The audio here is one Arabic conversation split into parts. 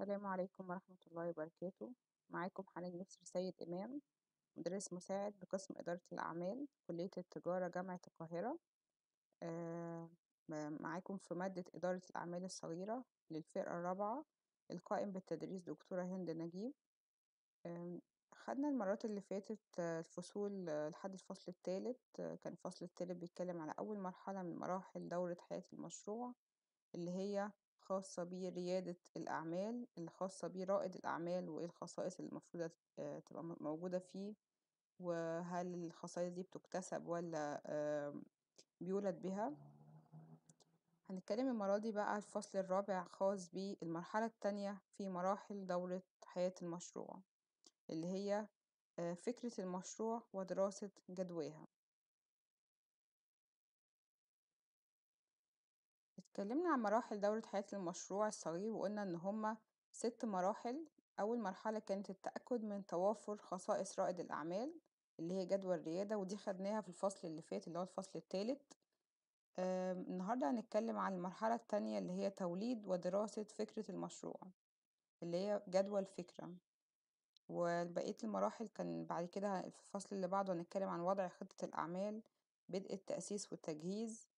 السلام عليكم ورحمة الله وبركاته معاكم حنان يسر سيد إمام مدرس مساعد بقسم إدارة الأعمال كلية التجارة جامعة القاهرة آه، معاكم في مادة إدارة الأعمال الصغيرة للفرقة الرابعة القائم بالتدريس دكتورة هند نجيب خدنا المرات اللي فاتت آه، الفصول آه، لحد الفصل الثالث كان الفصل الثالث بيتكلم على أول مرحلة من مراحل دورة حياة المشروع اللي هي خاصة بريادة الأعمال، الخاصة بيه رائد الأعمال وإيه الخصائص اللي المفروضة آه، تبقى موجودة فيه، وهل الخصائص دي بتُكتسب ولا بيُولد بها؟ هنتكلم المرة دي بقى الفصل الرابع خاص بالمرحلة التانية في مراحل دورة حياة المشروع، اللي هي آه، فكرة المشروع ودراسة جدواها. اتكلمنا عن مراحل دورة حياة المشروع الصغير وقلنا إن هما ست مراحل أول مرحلة كانت التأكد من توافر خصائص رائد الأعمال اللي هي جدوى الريادة ودي خدناها في الفصل اللي فات اللي هو الفصل الثالث النهاردة هنتكلم عن المرحلة التانية اللي هي توليد ودراسة فكرة المشروع اللي هي جدوى الفكرة وبقية المراحل كان بعد كده في الفصل اللي بعده هنتكلم عن وضع خطة الأعمال بدء التأسيس والتجهيز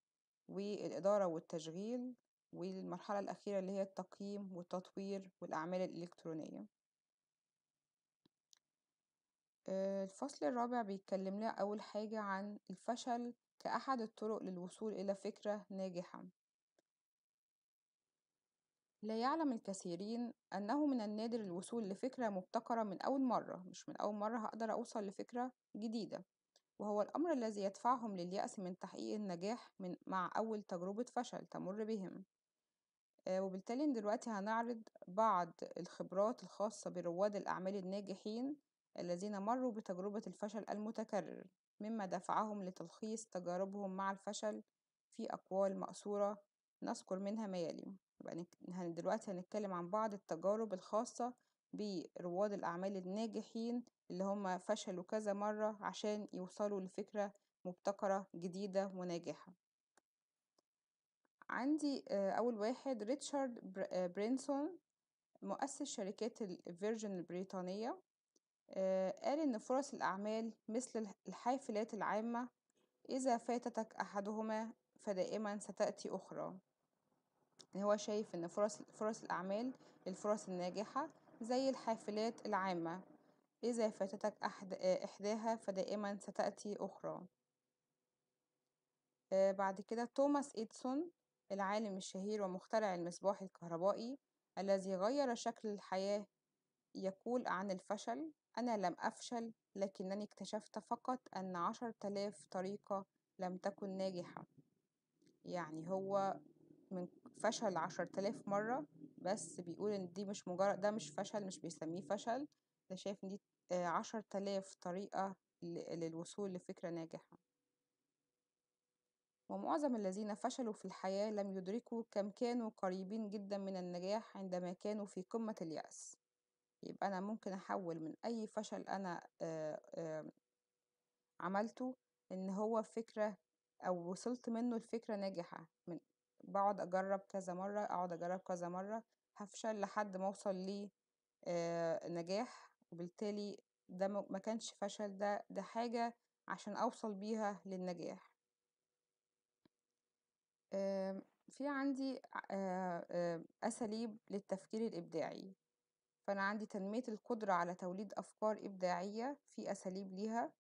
والإدارة والتشغيل والمرحلة الأخيرة اللي هي التقييم والتطوير والأعمال الإلكترونية آه، الفصل الرابع بيتكلمنا أول حاجة عن الفشل كأحد الطرق للوصول إلى فكرة ناجحة لا يعلم الكثيرين أنه من النادر الوصول لفكرة مبتكرة من أول مرة مش من أول مرة هقدر أوصل لفكرة جديدة وهو الأمر الذي يدفعهم لليأس من تحقيق النجاح من مع أول تجربة فشل تمر بهم آه، وبالتالي دلوقتي هنعرض بعض الخبرات الخاصة برواد الأعمال الناجحين الذين مروا بتجربة الفشل المتكرر مما دفعهم لتلخيص تجاربهم مع الفشل في أقوال مأثورة نذكر منها ما يلي دلوقتي هنتكلم عن بعض التجارب الخاصة برواد الأعمال الناجحين اللي هم فشلوا كذا مرة عشان يوصلوا لفكرة مبتكرة جديدة وناجحة عندي آه، أول واحد ريتشارد آه، برينسون مؤسس شركات الفيرجن البريطانية آه، قال إن فرص الأعمال مثل الحافلات العامة إذا فاتتك أحدهما فدائما ستأتي أخرى هو شايف إن فرص فرص الأعمال الفرص الناجحة زي الحافلات العامة إذا فاتتك أحد إحداها فدائما ستأتي أخرى آه، بعد كده توماس إيدسون العالم الشهير ومخترع المصباح الكهربائي الذي غير شكل الحياة يقول عن الفشل أنا لم أفشل لكنني اكتشفت فقط أن عشر تلاف طريقة لم تكن ناجحة يعني هو من فشل عشر تلاف مرة بس بيقول إن دي مش مجرد ده مش فشل مش بيسميه فشل ده شايف إن دي آه، عشر تلاف طريقة للوصول لفكرة ناجحة ومعظم الذين فشلوا في الحياة لم يدركوا كم كانوا قريبين جدا من النجاح عندما كانوا في قمة اليأس يبقى أنا ممكن أحول من أي فشل أنا آه، آه، عملته إن هو فكرة أو وصلت منه لفكرة ناجحة من بقعد أجرب كذا مرة أقعد أجرب كذا مرة هفشل لحد ما اوصل لنجاح وبالتالي ده ما كانش فشل ده ده حاجة عشان اوصل بيها للنجاح آمم، في عندي اساليب للتفكير الابداعي فانا عندي تنمية القدرة على توليد افكار ابداعية في اساليب ليها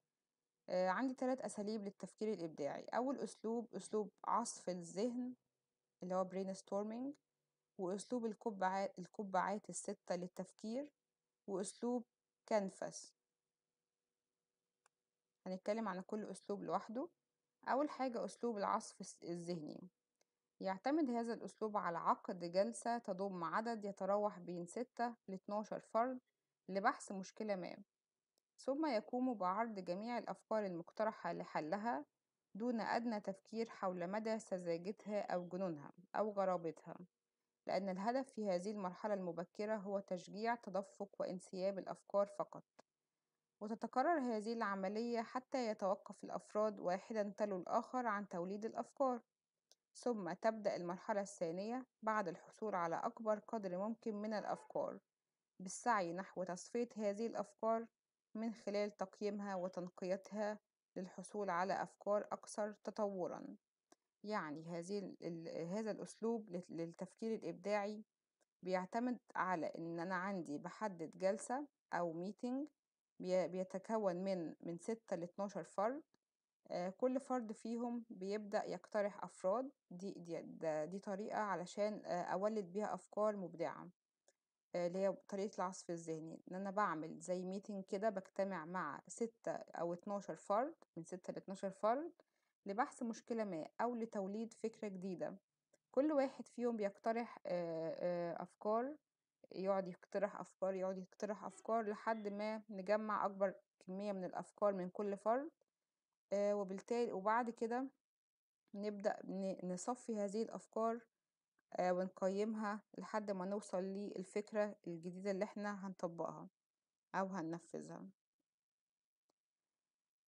عندي ثلاث اساليب للتفكير الابداعي اول اسلوب اسلوب عصف الذهن اللي هو brainstorming وأسلوب القبعات الستة للتفكير وأسلوب كانفاس هنتكلم عن كل أسلوب لوحده أول حاجة أسلوب العصف الذهني يعتمد هذا الأسلوب على عقد جلسة تضم عدد يتراوح بين ستة ل 12 فرد لبحث مشكلة ما ثم يقوم بعرض جميع الأفكار المقترحة لحلها دون أدنى تفكير حول مدى سذاجتها أو جنونها أو غرابتها لأن الهدف في هذه المرحلة المبكرة هو تشجيع تدفق وانسياب الأفكار فقط وتتكرر هذه العملية حتى يتوقف الأفراد واحدا تلو الآخر عن توليد الأفكار ثم تبدأ المرحلة الثانية بعد الحصول على أكبر قدر ممكن من الأفكار بالسعي نحو تصفية هذه الأفكار من خلال تقييمها وتنقيتها للحصول على أفكار أكثر تطورًا يعني هذه ال هذا الأسلوب للتفكير الإبداعي بيعتمد على إن أنا عندي بحدد جلسة أو ميتنج بيتكون من من ستة لاتناشر فرد آه، كل فرد فيهم بيبدأ يقترح أفراد دي دي دي طريقة علشان آه، أولد بيها أفكار مبدعة آه، اللي هي طريقة العصف الذهني إن أنا بعمل زي ميتنج كده بجتمع مع ستة أو اتناشر فرد من ستة لاتناشر فرد لبحث مشكلة ما أو لتوليد فكرة جديدة كل واحد فيهم بيقترح أفكار يقعد يقترح أفكار يقعد يقترح أفكار لحد ما نجمع أكبر كمية من الأفكار من كل فرد وبالتالي وبعد كده نبدأ نصفي هذه الأفكار ونقيمها لحد ما نوصل للفكرة الجديدة اللي احنا هنطبقها أو هننفذها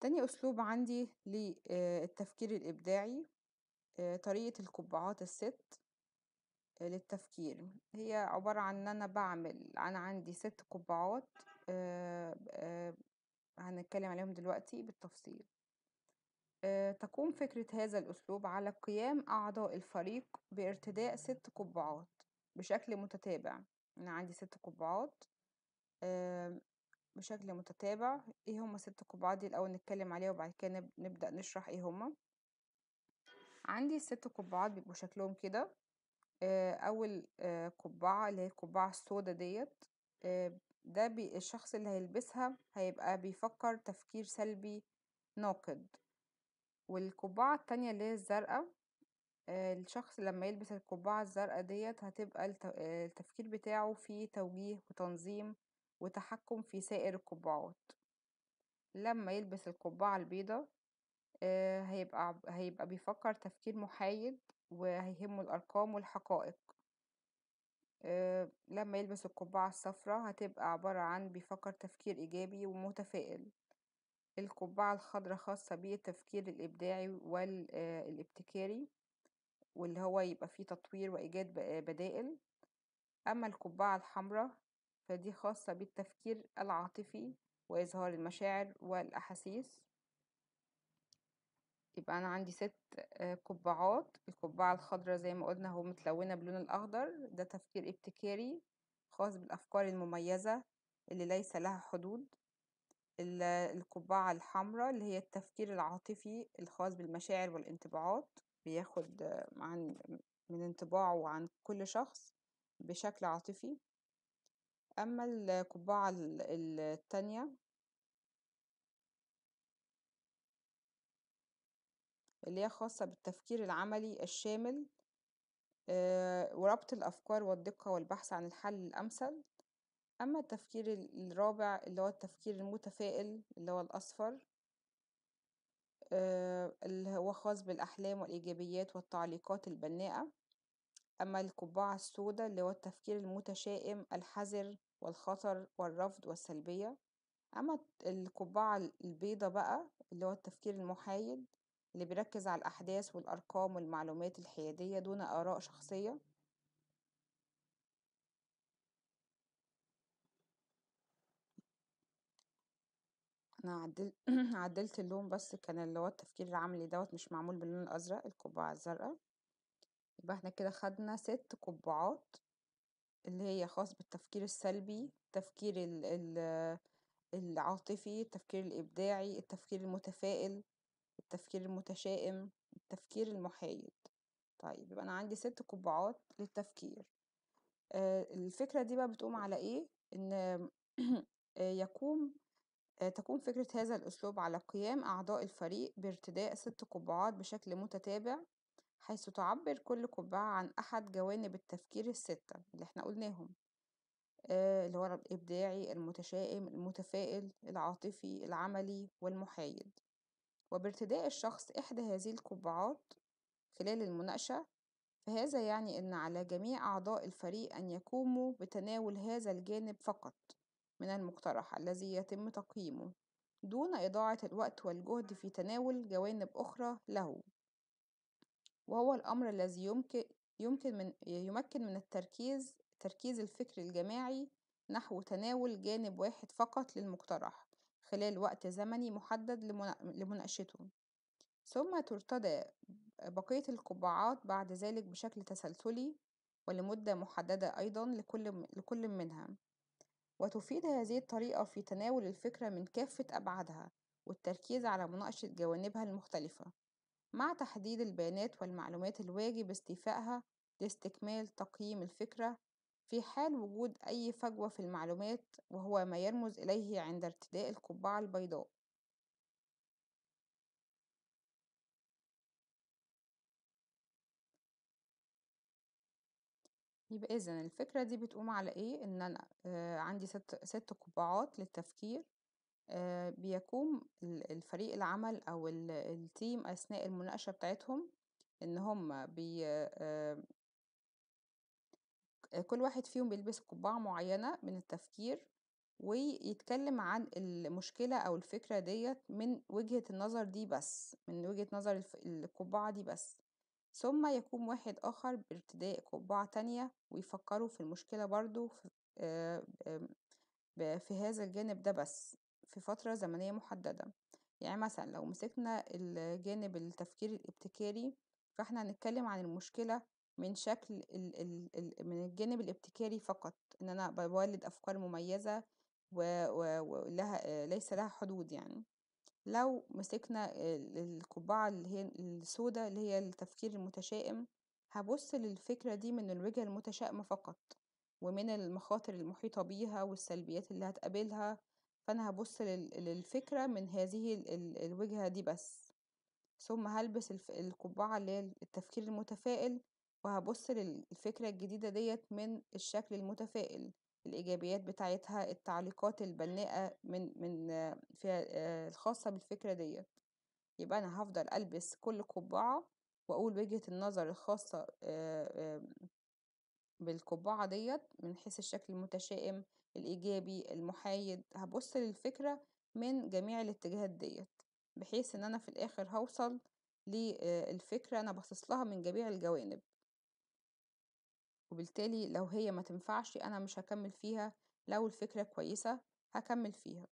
تاني أسلوب عندي للتفكير الإبداعي طريقة القبعات الست للتفكير هي عبارة عن إن أنا بعمل أنا عندي ست قبعات هنتكلم عليهم دلوقتي بالتفصيل تقوم فكرة هذا الأسلوب على قيام أعضاء الفريق بارتداء ست قبعات بشكل متتابع أنا عندي ست قبعات بشكل متتابع ايه هما ست قبعات دي الاول نتكلم عليها وبعد كده نبدأ نشرح ايه هما عندي الست قبعات بيبقوا شكلهم كده اول قبعة اللي هي القبعة السوداء ديت ده بي الشخص اللي هيلبسها هيبقى بيفكر تفكير سلبي ناقد والقبعة التانية اللي هي الزرقاء الشخص لما يلبس القبعة الزرقاء ديت هتبقى التفكير بتاعه فيه توجيه وتنظيم وتحكم في سائر القبعات لما يلبس القبعة البيضة آه، هيبقى هيبقى بيفكر تفكير محايد وهيهمه الأرقام والحقائق آه، لما يلبس القبعة الصفراء هتبقى عبارة عن بيفكر تفكير إيجابي ومتفائل القبعة الخضراء خاصة بيه التفكير الإبداعي والابتكاري آه، واللي هو يبقى فيه تطوير وإيجاد بدائل أما القبعة الحمراء فدي خاصة بالتفكير العاطفي وإظهار المشاعر والأحاسيس يبقى أنا عندي ست آه، قبعات القبعة الخضراء زي ما قلنا هو متلونة باللون الأخضر ده تفكير ابتكاري خاص بالأفكار المميزة اللي ليس لها حدود القبعة الحمراء اللي هي التفكير العاطفي الخاص بالمشاعر والانطباعات بياخد عن من انطباعه عن كل شخص بشكل عاطفي أما القبعة ال- التانية اللي هي خاصة بالتفكير العملي الشامل آه، وربط الأفكار والدقة والبحث عن الحل الأمثل أما التفكير الرابع اللي هو التفكير المتفائل اللي هو الأصفر آه، اللي هو خاص بالأحلام والإيجابيات والتعليقات البناءة أما القبعة السودا اللي هو التفكير المتشائم الحذر والخطر والرفض والسلبية أما القبعة البيضة بقى اللي هو التفكير المحايد اللي بيركز على الأحداث والأرقام والمعلومات الحيادية دون آراء شخصية أنا عدل... عدلت اللون بس كان اللي هو التفكير العملي دوت مش معمول باللون الأزرق القبعة الزرقاء يبقى احنا كده خدنا ست قبعات اللي هي خاص بالتفكير السلبي التفكير ال ال العاطفي التفكير الإبداعي التفكير المتفائل التفكير المتشائم التفكير المحايد طيب يبقى أنا عندي ست قبعات للتفكير آه، الفكرة دي بقى بتقوم على إيه؟ إن آه، يقوم آه، تقوم فكرة هذا الأسلوب على قيام أعضاء الفريق بارتداء ست قبعات بشكل متتابع حيث تعبر كل قبعة عن أحد جوانب التفكير الستة اللي احنا قلناهم آه، اللي هو الإبداعي المتشائم المتفائل العاطفي العملي والمحايد وبارتداء الشخص إحدى هذه القبعات خلال المناقشة فهذا يعني أن على جميع أعضاء الفريق أن يقوموا بتناول هذا الجانب فقط من المقترح الذي يتم تقييمه دون إضاعة الوقت والجهد في تناول جوانب أخرى له وهو الأمر الذي يمكن يمكن من يمكن من التركيز تركيز الفكر الجماعي نحو تناول جانب واحد فقط للمقترح خلال وقت زمني محدد لمناقشته ثم ترتدى بقية القبعات بعد ذلك بشكل تسلسلي ولمدة محددة أيضا لكل, لكل منها وتفيد هذه الطريقة في تناول الفكرة من كافة أبعادها والتركيز على مناقشة جوانبها المختلفة مع تحديد البيانات والمعلومات الواجب استيفائها لاستكمال تقييم الفكرة في حال وجود أي فجوة في المعلومات وهو ما يرمز إليه عند ارتداء القبعة البيضاء يبقى إذن الفكرة دي بتقوم على إيه؟ إن أنا آه، عندي ست ست قبعات للتفكير آه، بيقوم ال- الفريق العمل أو ال- التيم أثناء المناقشة بتاعتهم إن هم بي آه، آه، كل واحد فيهم بيلبس قبعة معينة من التفكير ويتكلم عن المشكلة أو الفكرة ديت من وجهة النظر دي بس من وجهة نظر القبعة دي بس ثم يقوم واحد آخر بارتداء قبعة تانية ويفكروا في المشكلة برضو ف- في هذا الجانب ده بس في فترة زمنية محددة يعني مثلا لو مسكنا الجانب التفكير الابتكاري فاحنا هنتكلم عن المشكلة من شكل ال ال الـ من الجانب الابتكاري فقط ان انا بولد افكار مميزة ولها ليس لها حدود يعني لو مسكنا ال- القبعة اللي هي السوداء اللي هي التفكير المتشائم هبص للفكرة دي من الوجهة المتشائمة فقط ومن المخاطر المحيطة بيها والسلبيات اللي هتقابلها فأنا هبص للفكرة من هذه الوجهة دي بس ثم هلبس القبعة اللي هي التفكير المتفائل وهبص للفكرة الجديدة ديت من الشكل المتفائل الإيجابيات بتاعتها التعليقات البناءة من من فيها آه، الخاصة بالفكرة ديت يبقى أنا هفضل ألبس كل قبعة وأقول وجهة النظر الخاصة آه، بالقبعة ديت من حيث الشكل المتشائم الإيجابي المحايد هبص للفكرة من جميع الاتجاهات ديت بحيث إن أنا في الآخر هوصل للفكرة أنا باصص لها من جميع الجوانب وبالتالي لو هي ما تنفعش أنا مش هكمل فيها لو الفكرة كويسة هكمل فيها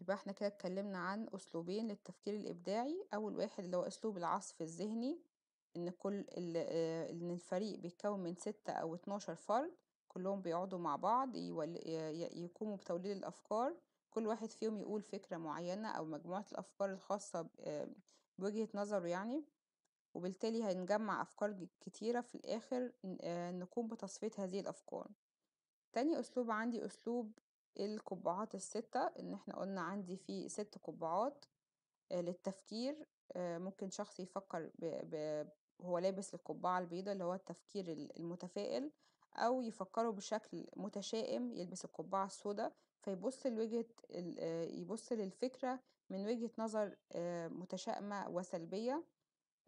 يبقى احنا كده اتكلمنا عن أسلوبين للتفكير الإبداعي أول واحد اللي هو أسلوب العصف الذهني إن كل إن الفريق بيتكون من ستة أو اتناشر فرد كلهم بيقعدوا مع بعض يقوموا بتوليد الأفكار كل واحد فيهم يقول فكرة معينة أو مجموعة الأفكار الخاصة بوجهة نظره يعني وبالتالي هنجمع أفكار كتيرة في الآخر آه، نقوم بتصفية هذه الأفكار تاني أسلوب عندي أسلوب القبعات الستة إن احنا قلنا عندي فيه ست قبعات آه، للتفكير آه، ممكن شخص يفكر ب... ب... هو لابس القبعة البيضة اللي هو التفكير المتفائل أو يفكروا بشكل متشائم يلبس القبعة السودا فيبص لوجهة آه، يبص للفكرة من وجهة نظر آه، متشائمة وسلبية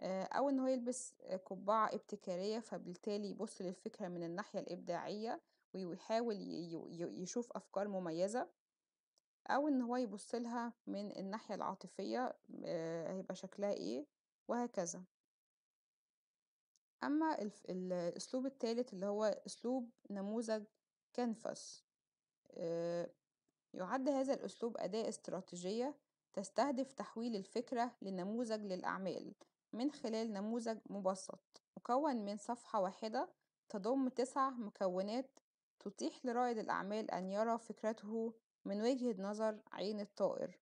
آه، أو إن هو يلبس قبعة ابتكارية فبالتالي يبص للفكرة من الناحية الإبداعية ويحاول يشوف أفكار مميزة أو إن هو يبص لها من الناحية العاطفية هيبقى شكلها إيه وهكذا. أما الف... الأسلوب التالت اللي هو أسلوب نموذج كانفاس آه، يعد هذا الأسلوب أداة استراتيجية تستهدف تحويل الفكرة لنموذج للأعمال من خلال نموذج مبسط مكون من صفحة واحدة تضم تسع مكونات تتيح لرائد الأعمال أن يرى فكرته من وجهة نظر عين الطائر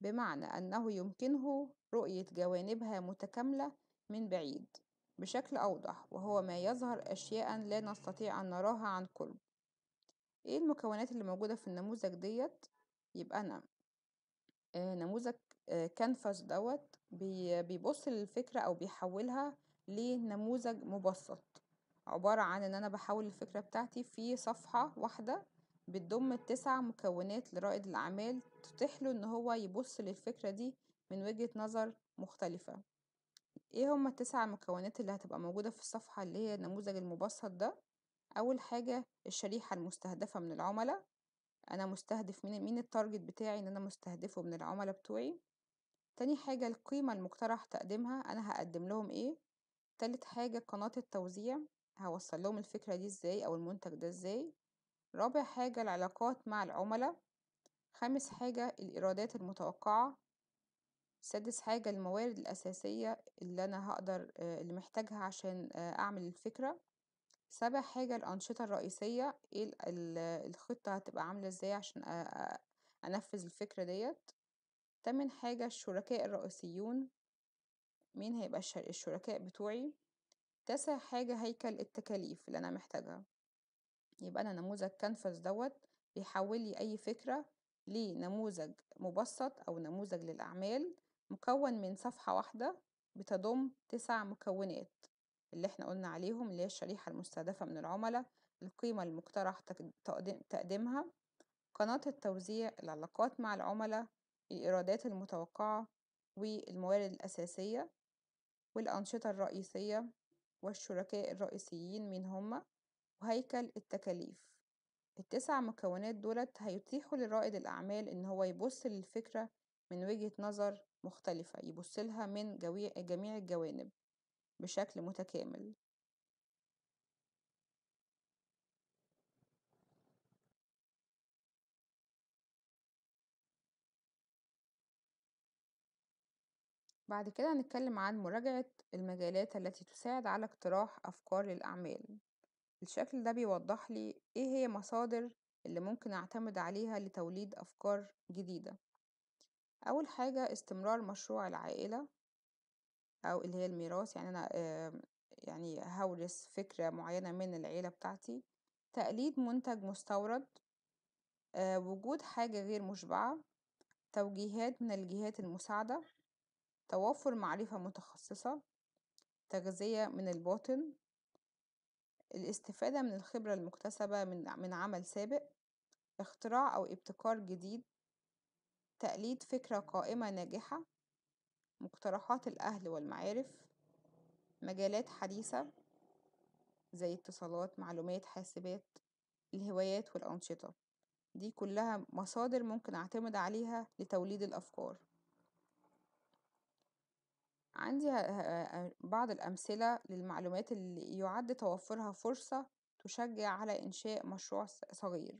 بمعنى أنه يمكنه رؤية جوانبها متكاملة من بعيد بشكل أوضح وهو ما يظهر أشياء لا نستطيع أن نراها عن قرب ايه المكونات اللي موجودة في النموذج ديت يبقى أنا آه، نموذج كانفاس آه، دوت بي- بيبص للفكرة أو بيحولها لنموذج مبسط عبارة عن إن أنا بحول الفكرة بتاعتي في صفحة واحدة بتضم التسع مكونات لرائد الأعمال تتيح له إن هو يبص للفكرة دي من وجهة نظر مختلفة إيه هما التسع مكونات اللي هتبقى موجودة في الصفحة اللي هي النموذج المبسط ده؟ أول حاجة الشريحة المستهدفة من العملاء أنا مستهدف مين مين التارجت بتاعي إن أنا مستهدفه من العملاء بتوعي، تاني حاجة القيمة المقترح تقديمها أنا هقدم لهم إيه، تالت حاجة قناة التوزيع هوصل لهم الفكرة دي إزاي أو المنتج ده إزاي، رابع حاجة العلاقات مع العملاء خامس حاجة الإيرادات المتوقعة سادس حاجة الموارد الأساسية اللي أنا هقدر آه، اللي محتاجها عشان آه، أعمل الفكرة، سابع حاجة الأنشطة الرئيسية ايه الخطة هتبقى عاملة ازاي عشان أنفذ الفكرة ديت تامن حاجة الشركاء الرئيسيون مين هيبقى الشركاء بتوعي، تاسع حاجة هيكل التكاليف اللي أنا محتاجها، يبقى أنا نموذج كانفاس دوت بيحول لي أي فكرة لنموذج مبسط أو نموذج للأعمال مكون من صفحة واحدة بتضم تسع مكونات اللي احنا قلنا عليهم اللي هي الشريحة المستهدفة من العملاء القيمة المقترح تقديمها قناة التوزيع العلاقات مع العملاء الإيرادات المتوقعة والموارد الأساسية والأنشطة الرئيسية والشركاء الرئيسيين مين هم وهيكل التكاليف التسع مكونات دولت هيتيحوا لرائد الأعمال إن هو يبص للفكرة من وجهة نظر مختلفة يبصلها من جميع الجوانب بشكل متكامل بعد كده هنتكلم عن مراجعة المجالات التي تساعد على اقتراح أفكار للأعمال الشكل ده بيوضح لي إيه هي مصادر اللي ممكن أعتمد عليها لتوليد أفكار جديدة أول حاجة استمرار مشروع العائلة أو اللي هي الميراث يعني أنا آمم، يعني هورث فكرة معينة من العيلة بتاعتي تقليد منتج مستورد آه، وجود حاجة غير مشبعة توجيهات من الجهات المساعدة توفر معرفة متخصصة تغذية من الباطن الاستفادة من الخبرة المكتسبة من عمل سابق اختراع أو ابتكار جديد تقليد فكرة قائمة ناجحة مقترحات الأهل والمعارف مجالات حديثة زي اتصالات معلومات حاسبات الهوايات والأنشطة دي كلها مصادر ممكن أعتمد عليها لتوليد الأفكار عندي بعض الأمثلة للمعلومات اللي يعد توفرها فرصة تشجع على إنشاء مشروع صغير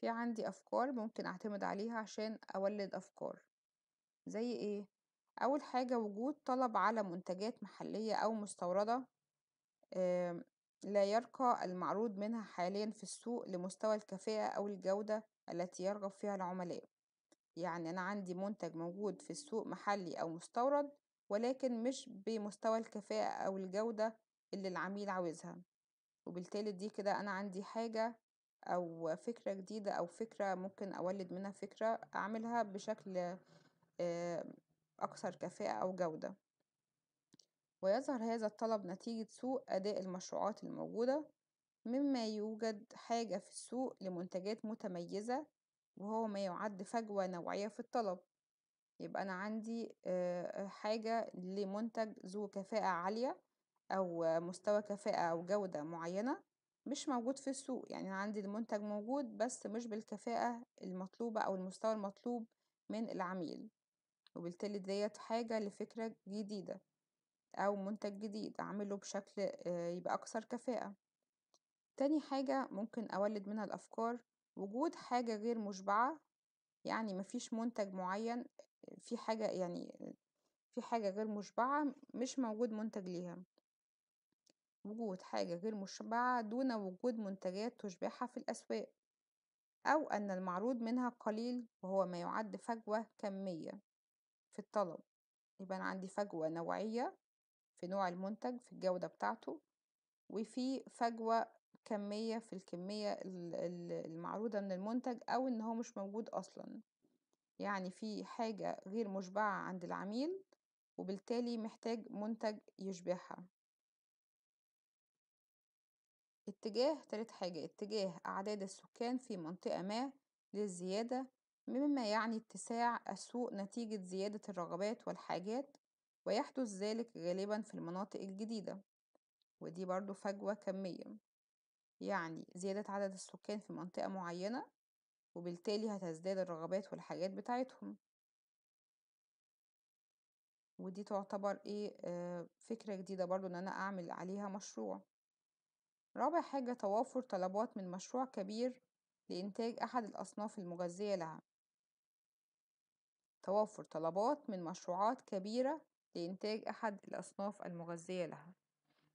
في عندي أفكار ممكن أعتمد عليها عشان أولد أفكار زي إيه؟ أول حاجة وجود طلب على منتجات محلية أو مستوردة لا يرقى المعروض منها حاليا في السوق لمستوى الكفاءة أو الجودة التي يرغب فيها العملاء يعني أنا عندي منتج موجود في السوق محلي أو مستورد ولكن مش بمستوى الكفاءة أو الجودة اللي العميل عاوزها وبالتالي دي كده أنا عندي حاجة أو فكرة جديدة أو فكرة ممكن أولد منها فكرة أعملها بشكل آه، أكثر كفاءة أو جودة ويظهر هذا الطلب نتيجة سوء أداء المشروعات الموجودة مما يوجد حاجة في السوق لمنتجات متميزة وهو ما يعد فجوة نوعية في الطلب يبقى أنا عندي آه، حاجة لمنتج ذو كفاءة عالية أو مستوى كفاءة أو جودة معينة مش موجود في السوق يعني أنا عندي المنتج موجود بس مش بالكفاءة المطلوبة أو المستوى المطلوب من العميل وبالتالي ديت حاجة لفكرة جديدة أو منتج جديد أعمله بشكل يبقى أكثر كفاءة تاني حاجة ممكن أولد منها الأفكار وجود حاجة غير مشبعة يعني مفيش منتج معين في حاجة يعني في حاجة غير مشبعة مش موجود منتج ليها وجود حاجة غير مشبعة دون وجود منتجات تشبعها في الأسواق أو أن المعروض منها قليل وهو ما يعد فجوة كمية في الطلب يبقى أنا عندي فجوة نوعية في نوع المنتج في الجودة بتاعته وفي فجوة كمية في الكمية المعروضة من المنتج أو إن هو مش موجود أصلا يعني في حاجة غير مشبعة عند العميل وبالتالي محتاج منتج يشبعها اتجاه تالت حاجة اتجاه أعداد السكان في منطقة ما للزيادة مما يعني اتساع السوق نتيجة زيادة الرغبات والحاجات ويحدث ذلك غالبا في المناطق الجديدة ودي برضو فجوة كمية يعني زيادة عدد السكان في منطقة معينة وبالتالي هتزداد الرغبات والحاجات بتاعتهم ودي تعتبر ايه آه، فكرة جديدة برضو ان انا اعمل عليها مشروع رابع حاجة توافر طلبات من مشروع كبير لإنتاج أحد الأصناف المغذية لها توافر طلبات من مشروعات كبيرة لإنتاج أحد الأصناف المغذية لها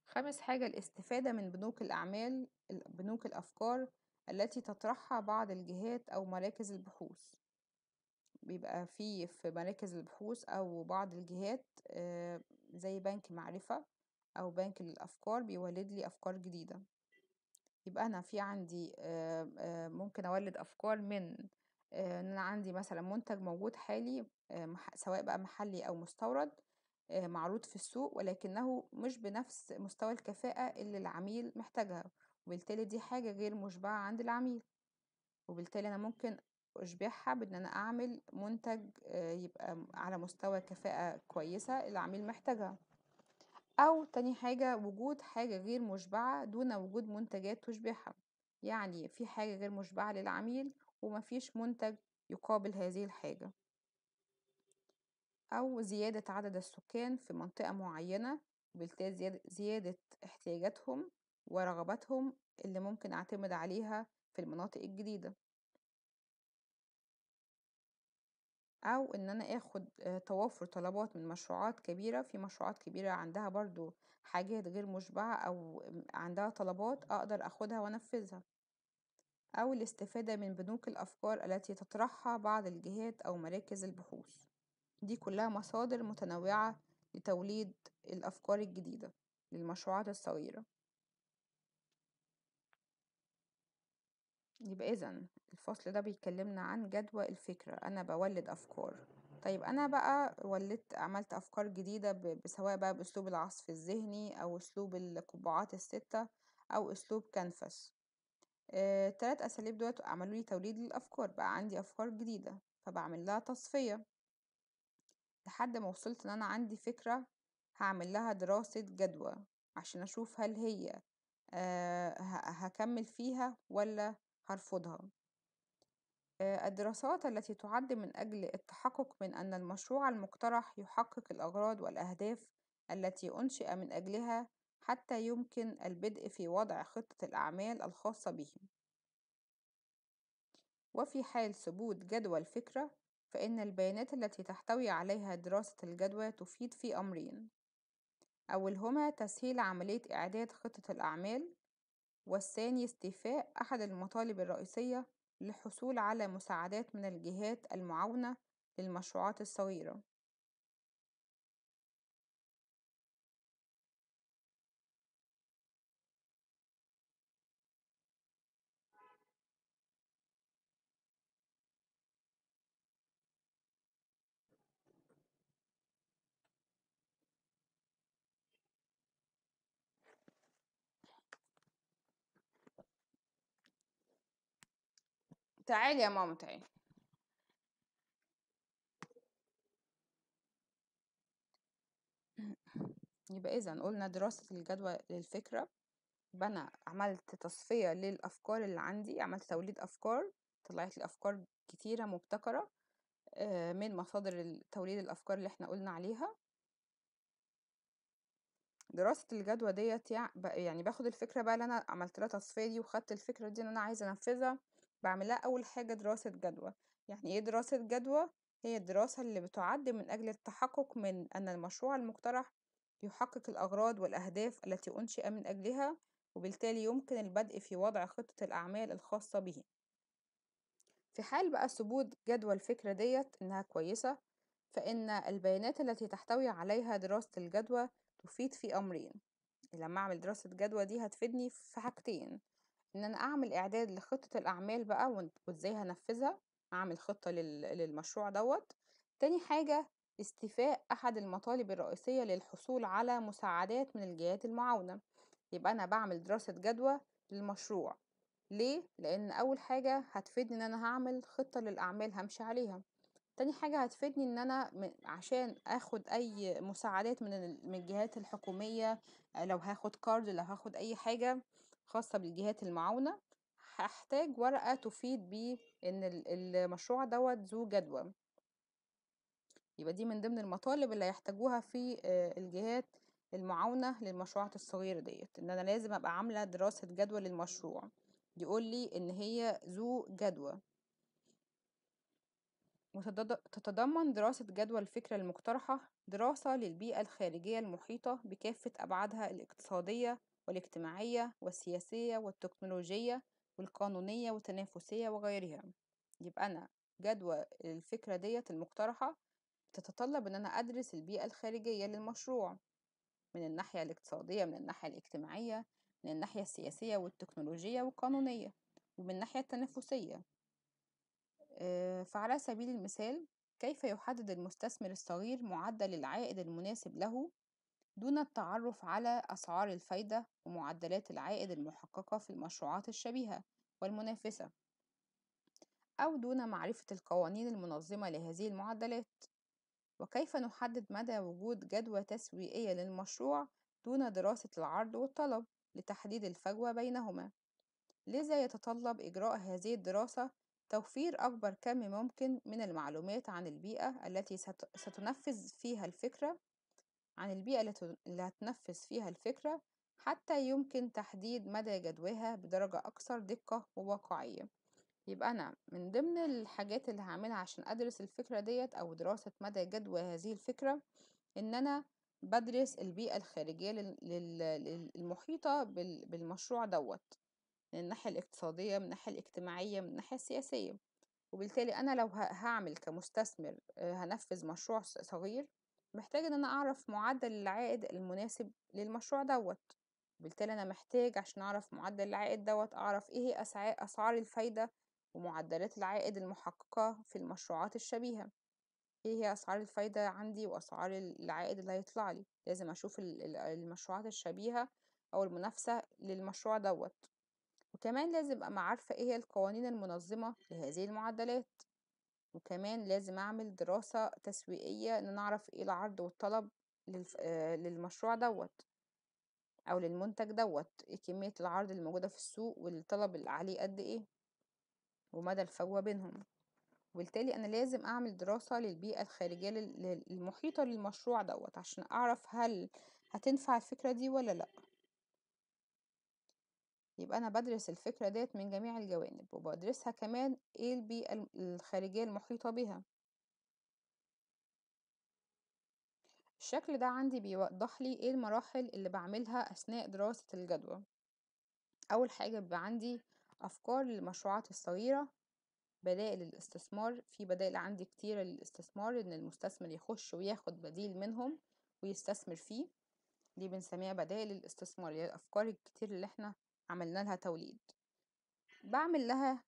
خامس حاجة الاستفادة من بنوك الأعمال بنوك الأفكار التي تطرحها بعض الجهات أو مراكز البحوث بيبقى في في مراكز البحوث أو بعض الجهات آه، زي بنك معرفة أو بنك للأفكار بيولد لي أفكار جديدة يبقى أنا في عندي ممكن أولد أفكار من آه، إن أنا عندي مثلا منتج موجود حالي آه، سواء بقى محلي أو مستورد آه، معروض في السوق ولكنه مش بنفس مستوى الكفاءة اللي العميل محتاجها وبالتالي دي حاجة غير مشبعة عند العميل وبالتالي أنا ممكن أشبعها بإن أنا أعمل منتج يبقى على مستوى كفاءة كويسة العميل محتاجها أو تاني حاجة وجود حاجة غير مشبعة دون وجود منتجات تشبعها، يعني في حاجة غير مشبعة للعميل ومفيش منتج يقابل هذه الحاجة، أو زيادة عدد السكان في منطقة معينة وبالتالي زيادة احتياجاتهم ورغباتهم اللي ممكن أعتمد عليها في المناطق الجديدة. أو إن أنا آخد آه، توافر طلبات من مشروعات كبيرة، في مشروعات كبيرة عندها برضو حاجات غير مشبعة أو عندها طلبات أقدر آخدها وأنفذها، أو الاستفادة من بنوك الأفكار التي تطرحها بعض الجهات أو مراكز البحوث، دي كلها مصادر متنوعة لتوليد الأفكار الجديدة للمشروعات الصغيرة. يبقى اذا الفصل ده بيكلمنا عن جدوى الفكرة أنا بولد أفكار طيب أنا بقى ولدت عملت أفكار جديدة سواء بقى بأسلوب العصف الذهني أو أسلوب القبعات الستة أو أسلوب كانفاس آه، التلات أساليب دولت عملوا لي توليد للأفكار بقى عندي أفكار جديدة فبعمل لها تصفية لحد ما وصلت إن أنا عندي فكرة هعمل لها دراسة جدوى عشان أشوف هل هي آه هكمل فيها ولا هرفضها الدراسات التي تعد من أجل التحقق من أن المشروع المقترح يحقق الأغراض والأهداف التي أنشئ من أجلها حتى يمكن البدء في وضع خطة الأعمال الخاصة به وفي حال ثبوت جدوى الفكرة فإن البيانات التي تحتوي عليها دراسة الجدوى تفيد في أمرين أولهما تسهيل عملية إعداد خطة الأعمال والثاني استيفاء أحد المطالب الرئيسية للحصول على مساعدات من الجهات المعاونة للمشروعات الصغيرة تعال يا ماما تعال يبقى إذا قلنا دراسة الجدوى للفكرة بنا أنا عملت تصفية للأفكار اللي عندي عملت توليد أفكار طلعت لي أفكار كتيرة مبتكرة آه، من مصادر توليد الأفكار اللي احنا قلنا عليها دراسة الجدوى ديت يعني باخد الفكرة بقى اللي أنا عملت لها تصفية دي وخدت الفكرة دي إن أنا عايزة أنفذها بعملها أول حاجة دراسة جدوى يعني إيه دراسة جدوى؟ هي الدراسة اللي بتعد من أجل التحقق من أن المشروع المقترح يحقق الأغراض والأهداف التي أنشئ من أجلها وبالتالي يمكن البدء في وضع خطة الأعمال الخاصة به في حال بقى ثبوت جدوى الفكرة ديت إنها كويسة فإن البيانات التي تحتوي عليها دراسة الجدوى تفيد في أمرين لما أعمل دراسة جدوى دي هتفيدني في حاجتين إن أنا أعمل إعداد لخطة الأعمال بقى وإزاي هنفذها أعمل خطة للمشروع دوت تاني حاجة استيفاء أحد المطالب الرئيسية للحصول على مساعدات من الجهات المعاونة، يبقى أنا بعمل دراسة جدوى للمشروع، ليه؟ لإن أول حاجة هتفيدني إن أنا هعمل خطة للأعمال همشي عليها، تاني حاجة هتفيدني إن أنا عشان آخد أي مساعدات من الجهات الحكومية لو هاخد كارد لو هاخد أي حاجة خاصة بالجهات المعاونة هحتاج ورقة تفيد بأن المشروع دوت ذو جدوى يبقى دي من ضمن المطالب اللي هيحتاجوها في الجهات المعاونة للمشروعات الصغيرة ديت ان انا لازم ابقى عاملة دراسة جدوى للمشروع يقول لي ان هي ذو جدوى وتتضمن دراسة جدوى الفكرة المقترحة دراسة للبيئة الخارجية المحيطة بكافة أبعادها الاقتصادية والاجتماعية والسياسية والتكنولوجية والقانونية والتنافسية وغيرها يبقى أنا جدوى الفكرة ديت المقترحة بتتطلب إن أنا أدرس البيئة الخارجية للمشروع من الناحية الاقتصادية من الناحية الاجتماعية من الناحية السياسية والتكنولوجية والقانونية ومن الناحية التنافسية آه، فعلى سبيل المثال كيف يحدد المستثمر الصغير معدل العائد المناسب له دون التعرف على أسعار الفايدة ومعدلات العائد المحققة في المشروعات الشبيهة والمنافسة أو دون معرفة القوانين المنظمة لهذه المعدلات وكيف نحدد مدى وجود جدوى تسويقية للمشروع دون دراسة العرض والطلب لتحديد الفجوة بينهما لذا يتطلب إجراء هذه الدراسة توفير أكبر كم ممكن من المعلومات عن البيئة التي ستنفذ فيها الفكرة عن البيئة اللي هتنفذ فيها الفكرة حتى يمكن تحديد مدى جدواها بدرجة أكثر دقة وواقعية يبقى أنا من ضمن الحاجات اللي هعملها عشان أدرس الفكرة ديت أو دراسة مدى جدوى هذه الفكرة إن أنا بدرس البيئة الخارجية المحيطة بالمشروع دوت من الناحية الاقتصادية من الناحية الاجتماعية من الناحية السياسية وبالتالي أنا لو هعمل كمستثمر آه، هنفذ مشروع صغير محتاج ان انا اعرف معدل العائد المناسب للمشروع دوت وبالتالي انا محتاج عشان اعرف معدل العائد دوت اعرف ايه هي اسعار الفايدة ومعدلات العائد المحققة في المشروعات الشبيهة ايه هي اسعار الفايدة عندي واسعار العائد اللي هيطلع لي لازم اشوف المشروعات الشبيهة او المنافسة للمشروع دوت وكمان لازم ابقى عارفة ايه هي القوانين المنظمة لهذه المعدلات وكمان لازم أعمل دراسة تسويقية إن أنا أعرف إيه العرض والطلب للف... آه، للمشروع دوت أو للمنتج دوت إيه كمية العرض اللي موجودة في السوق والطلب اللي عليه قد إيه ومدى الفجوة بينهم وبالتالي أنا لازم أعمل دراسة للبيئة الخارجية المحيطة للمشروع دوت عشان أعرف هل هتنفع الفكرة دي ولا لأ يبقى أنا بدرس الفكرة ديت من جميع الجوانب وبدرسها كمان إيه البيئة الخارجية المحيطة بها الشكل ده عندي بيوضح لي إيه المراحل اللي بعملها أثناء دراسة الجدوى أول حاجة بيبقى عندي أفكار للمشروعات الصغيرة بدائل الاستثمار في بدائل عندي كتيرة للاستثمار إن المستثمر يخش وياخد بديل منهم ويستثمر فيه دي بنسميها بدائل الاستثمار يعني الأفكار الكتير اللي احنا عملنا لها توليد بعمل لها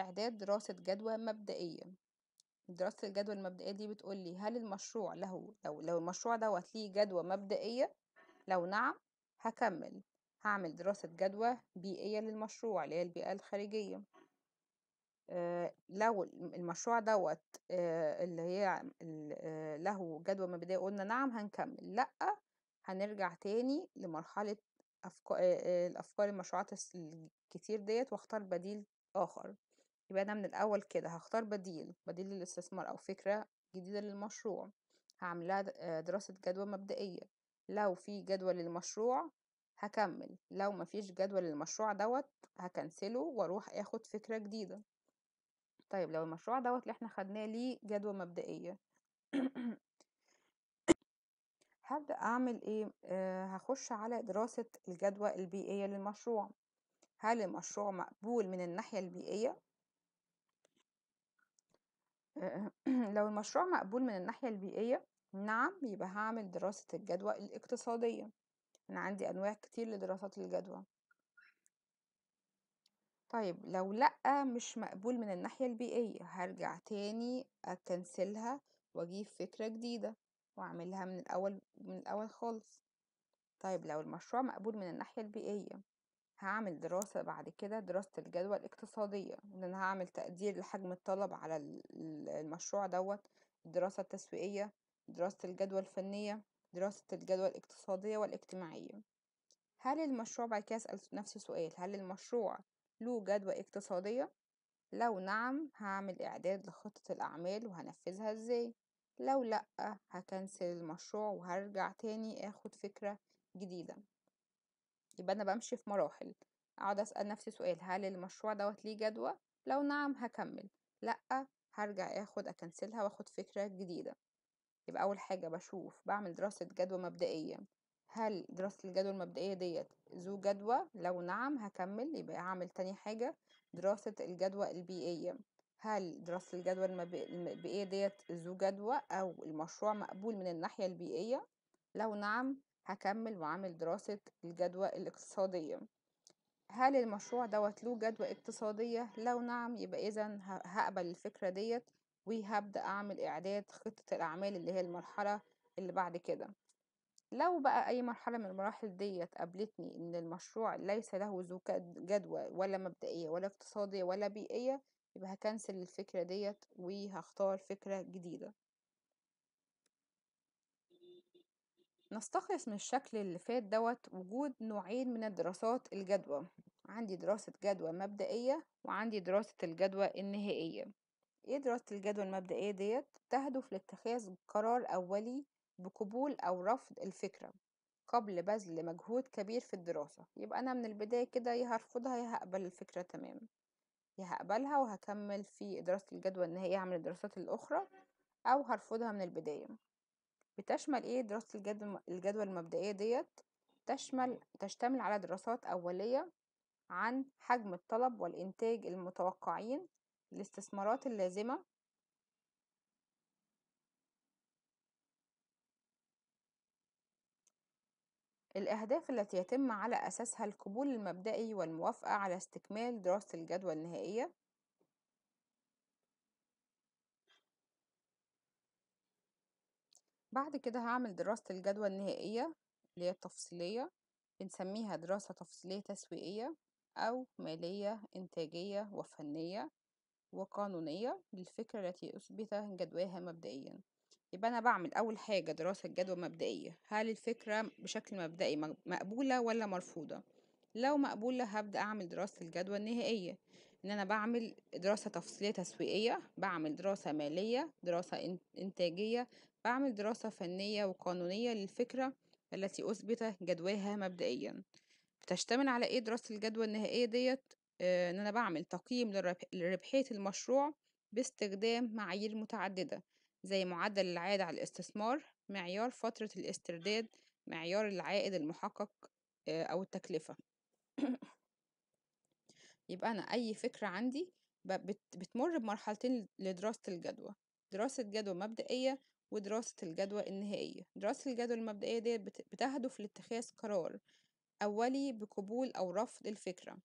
إعداد دراسة جدوى مبدئية دراسة الجدوى المبدئية دي بتقول لي هل المشروع له لو لو المشروع دوت ليه جدوى مبدئية لو نعم هكمل هعمل دراسة جدوى بيئية للمشروع اللي هي البيئة الخارجية لو المشروع دوت اللي هي له جدوى مبدئية قلنا نعم هنكمل لأ هنرجع تاني لمرحلة أفكار الأفكار المشروعات الكتير ديت واختار بديل آخر، يبقى أنا من الأول كده هختار بديل، بديل للاستثمار أو فكرة جديدة للمشروع، هعملها دراسة جدوى مبدئية، لو في جدوى للمشروع هكمل لو ما فيش جدوى للمشروع دوت هكنسله وأروح آخد فكرة جديدة. طيب لو المشروع دوت اللي إحنا خدناه ليه جدوى مبدئية هبدأ أعمل إيه؟ آه هخش على دراسة الجدوى البيئية للمشروع هل المشروع مقبول من الناحية البيئية؟ لو المشروع مقبول من الناحية البيئية نعم يبقى هعمل دراسة الجدوى الاقتصادية أنا عندي أنواع كتير لدراسات الجدوى طيب لو لأ مش مقبول من الناحية البيئية هرجع تاني أكنسلها وأجيب فكرة جديدة وأعملها من الأول من الأول خالص طيب لو المشروع مقبول من الناحية البيئية هعمل دراسة بعد كده دراسة الجدوى الاقتصادية إن أنا هعمل تقدير لحجم الطلب على المشروع دوت الدراسة التسويقية دراسة الجدوى الفنية دراسة الجدوى الاقتصادية والاجتماعية هل المشروع بعد كده أسأل نفسي سؤال هل المشروع له جدوى اقتصادية؟ لو نعم هعمل إعداد لخطة الأعمال وهنفذها إزاي لو لأ هكنسل المشروع وهرجع تاني اخد فكرة جديدة يبقى أنا بمشي في مراحل أقعد أسأل نفسي سؤال هل المشروع دوت ليه جدوى؟ لو نعم هكمل لأ هرجع اخد اكنسلها واخد فكرة جديدة يبقى أول حاجة بشوف بعمل دراسة جدوى مبدئية هل دراسة الجدوى المبدئية ديت ذو جدوى لو نعم هكمل يبقى أعمل تاني حاجة دراسة الجدوى البيئية هل دراسة الجدوى المب- البيئية ديت ذو جدوى أو المشروع مقبول من الناحية البيئية؟ لو نعم هكمل وأعمل دراسة الجدوى الاقتصادية هل المشروع دوت له جدوى اقتصادية؟ لو نعم يبقى إذا هقبل الفكرة ديت وهبدأ أعمل إعداد خطة الأعمال اللي هي المرحلة اللي بعد كده لو بقى أي مرحلة من المراحل ديت قابلتني إن المشروع ليس له ذو جدوى ولا مبدئية ولا اقتصادية ولا بيئية يبقى هكنسل الفكرة ديت وهختار فكرة جديدة نستخلص من الشكل اللي فات دوت وجود نوعين من الدراسات الجدوى عندي دراسة جدوى مبدئية وعندي دراسة الجدوى النهائية ايه دراسة الجدوى المبدئية ديت تهدف لاتخاذ قرار أولي بقبول أو رفض الفكرة قبل بذل مجهود كبير في الدراسة يبقى أنا من البداية كده يا هرفضها يا هقبل الفكرة تمام هقبلها وهكمل في دراسة الجدوى النهائية عن الدراسات الأخرى أو هرفضها من البداية بتشمل إيه دراسة الجدوى, الجدوى المبدئية ديت تشمل تشتمل على دراسات أولية عن حجم الطلب والإنتاج المتوقعين الاستثمارات اللازمة الأهداف التي يتم على أساسها القبول المبدئي والموافقة على استكمال دراسة الجدوى النهائية بعد كده هعمل دراسة الجدوى النهائية اللي هي التفصيلية بنسميها دراسة تفصيلية تسويقية أو مالية إنتاجية وفنية وقانونية للفكرة التي أثبت جدواها مبدئيا يبقى أنا بعمل أول حاجة دراسة جدوى مبدئية هل الفكرة بشكل مبدئي مقبولة ولا مرفوضة لو مقبولة هبدأ أعمل دراسة الجدوى النهائية إن أنا بعمل دراسة تفصيلية تسويقية بعمل دراسة مالية دراسة إنتاجية بعمل دراسة فنية وقانونية للفكرة التي أثبت جدواها مبدئيا بتشتمل على إيه دراسة الجدوى النهائية ديت آه، إن أنا بعمل تقييم لربحية المشروع باستخدام معايير متعددة زي معدل العائد على الاستثمار معيار فترة الاسترداد معيار العائد المحقق آه، أو التكلفة يبقى أنا أي فكرة عندي بتمر بمرحلتين لدراسة الجدوى دراسة جدوى مبدئية ودراسة الجدوى النهائية دراسة الجدوى المبدئية ديت بتهدف لاتخاذ قرار أولي بقبول أو رفض الفكرة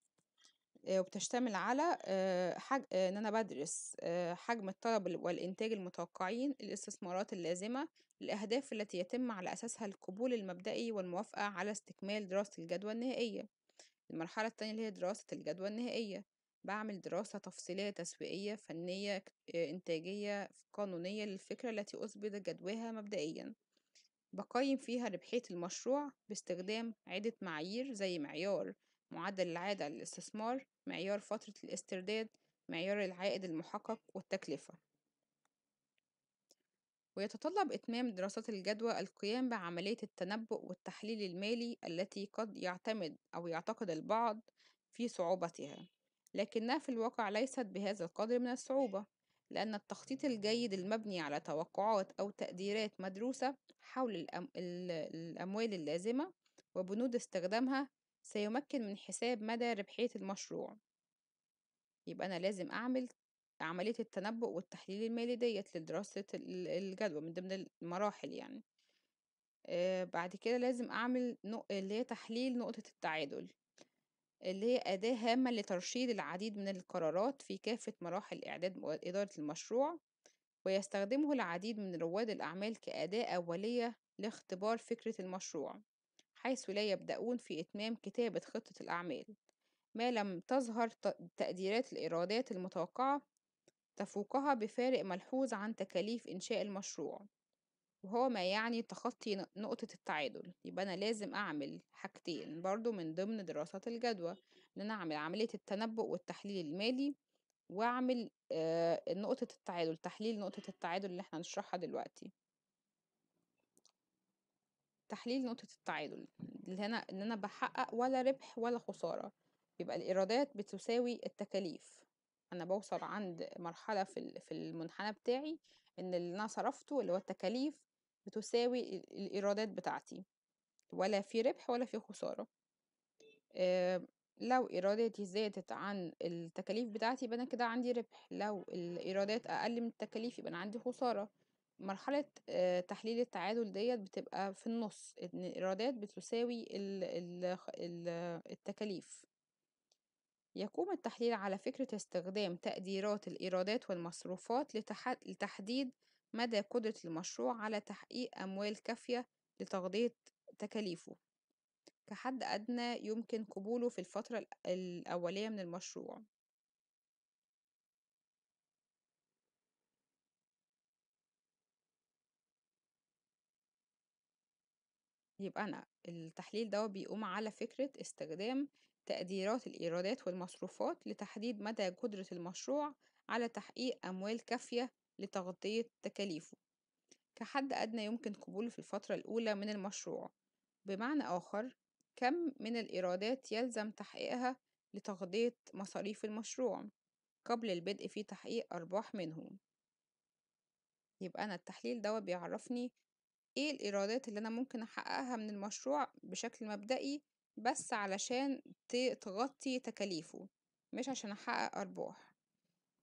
آه، وبتشتمل على آه، حج آه، إن أنا بدرس حجم الطلب والإنتاج المتوقعين، الاستثمارات اللازمة، الأهداف التي يتم على أساسها القبول المبدئي والموافقة على استكمال دراسة الجدوى النهائية. المرحلة التانية اللي هي دراسة الجدوى النهائية، بعمل دراسة تفصيلية تسويقية، فنية، إنتاجية، قانونية للفكرة التي أثبت جدواها مبدئيًا. بقيم فيها ربحية المشروع باستخدام عدة معايير زي معيار معدل العائد على الاستثمار معيار فترة الاسترداد معيار العائد المحقق والتكلفة ويتطلب إتمام دراسات الجدوى القيام بعملية التنبؤ والتحليل المالي التي قد يعتمد أو يعتقد البعض في صعوبتها لكنها في الواقع ليست بهذا القدر من الصعوبة لأن التخطيط الجيد المبني على توقعات أو تقديرات مدروسة حول الأموال اللازمة وبنود استخدامها سيمكن من حساب مدى ربحية المشروع يبقى أنا لازم أعمل عملية التنبؤ والتحليل المالي ديت لدراسة الجدوى من ضمن المراحل يعني آه بعد كده لازم أعمل نق... اللي هي تحليل نقطة التعادل اللي هي أداة هامة لترشيد العديد من القرارات في كافة مراحل إعداد وإدارة المشروع ويستخدمه العديد من رواد الأعمال كأداة أولية لاختبار فكرة المشروع حيث لا يبدأون في إتمام كتابة خطة الأعمال ما لم تظهر تقديرات الإيرادات المتوقعة تفوقها بفارق ملحوظ عن تكاليف إنشاء المشروع وهو ما يعني تخطي نقطة التعادل يبقى أنا لازم أعمل حاجتين برضو من ضمن دراسات الجدوى إن أنا أعمل عملية التنبؤ والتحليل المالي وأعمل آه، نقطة التعادل تحليل نقطة التعادل اللي احنا هنشرحها دلوقتي تحليل نقطة التعادل اللي هنا إن أنا بحقق ولا ربح ولا خسارة يبقى الإيرادات بتساوي التكاليف أنا بوصل عند مرحلة في في المنحنى بتاعي إن اللي أنا صرفته اللي هو التكاليف بتساوي الإيرادات بتاعتي ولا في ربح ولا في خسارة آه، لو إيراداتي زادت عن التكاليف بتاعتي يبقى أنا كده عندي ربح لو الإيرادات أقل من التكاليف يبقى أنا عندي خسارة مرحلة آه، تحليل التعادل ديت بتبقى في النُص، إن الإيرادات بتساوي التكاليف. يقوم التحليل على فكرة استخدام تقديرات الإيرادات والمصروفات لتحديد مدى قدرة المشروع على تحقيق أموال كافية لتغطية تكاليفه، كحد أدنى يمكن قبوله في الفترة الأولية من المشروع. يبقى أنا التحليل ده بيقوم على فكرة استخدام تقديرات الإيرادات والمصروفات لتحديد مدى قدرة المشروع على تحقيق أموال كافية لتغطية تكاليفه كحد أدنى يمكن قبوله في الفترة الأولى من المشروع بمعنى آخر كم من الإيرادات يلزم تحقيقها لتغطية مصاريف المشروع قبل البدء في تحقيق أرباح منه يبقى أنا التحليل ده بيعرفني إيه الإيرادات اللي أنا ممكن أحققها من المشروع بشكل مبدئي بس علشان ت- تغطي تكاليفه مش عشان أحقق أرباح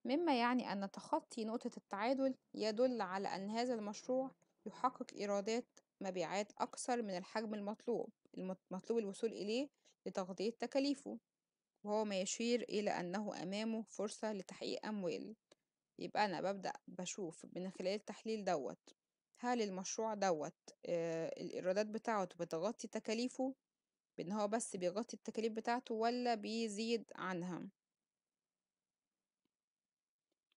مما يعني أن تخطي نقطة التعادل يدل على أن هذا المشروع يحقق إيرادات مبيعات أكثر من الحجم المطلوب المطلوب الوصول إليه لتغطية تكاليفه وهو ما يشير إلى أنه أمامه فرصة لتحقيق أموال يبقى أنا ببدأ بشوف من خلال التحليل دوت هل المشروع دوت الإيرادات بتاعته بتغطي تكاليفه بإن هو بس بيغطي التكاليف بتاعته ولا بيزيد عنها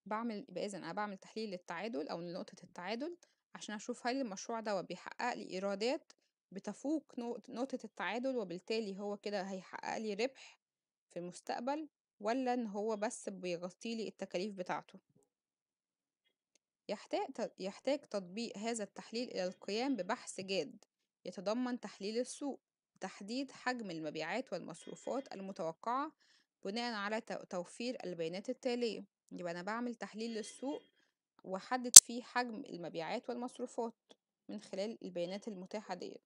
بعمل بإذن أنا بعمل تحليل للتعادل أو لنقطة التعادل عشان أشوف هل المشروع دوت بيحقق لي إيرادات بتفوق نقطة التعادل وبالتالي هو كده هيحقق لي ربح في المستقبل ولا إن هو بس بيغطي لي التكاليف بتاعته يحتاج يحتاج تطبيق هذا التحليل إلى القيام ببحث جاد يتضمن تحليل السوق تحديد حجم المبيعات والمصروفات المتوقعة بناء على توفير البيانات التالية يبقى أنا بعمل تحليل للسوق وأحدد فيه حجم المبيعات والمصروفات من خلال البيانات المتاحة دي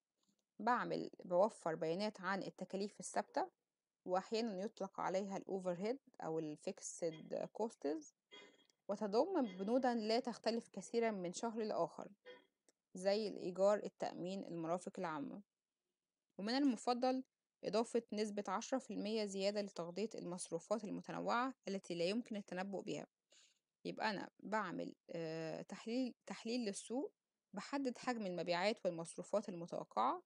بعمل بوفر بيانات عن التكاليف الثابتة وأحيانا يطلق عليها الأوفر هيد أو الفيكسد كوستز وتضم بنودًا لا تختلف كثيرًا من شهر لآخر زي الإيجار، التأمين، المرافق العامة. ومن المفضل إضافة نسبة عشرة في المية زيادة لتغطية المصروفات المتنوعة التي لا يمكن التنبؤ بها. يبقى أنا بعمل آه، تحليل تحليل للسوق بحدد حجم المبيعات والمصروفات المتوقعة.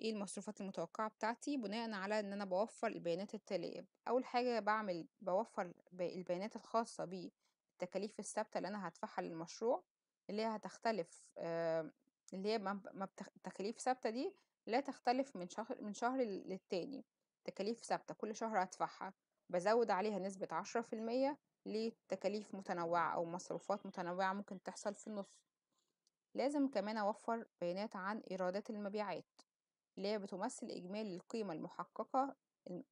إيه المصروفات المتوقعة بتاعتي بناءً على إن أنا بوفر البيانات التالية: أول حاجة بعمل بوفر البيانات الخاصة التكاليف الثابته اللي انا هدفعها للمشروع اللي هي هتختلف آه، اللي هي ما تكاليف ثابته دي لا تختلف من شهر من شهر للتاني تكاليف ثابته كل شهر هدفعها بزود عليها نسبه عشرة في المية لتكاليف متنوعه او مصروفات متنوعه ممكن تحصل في النص لازم كمان اوفر بيانات عن ايرادات المبيعات اللي هي بتمثل اجمالي القيمه المحققه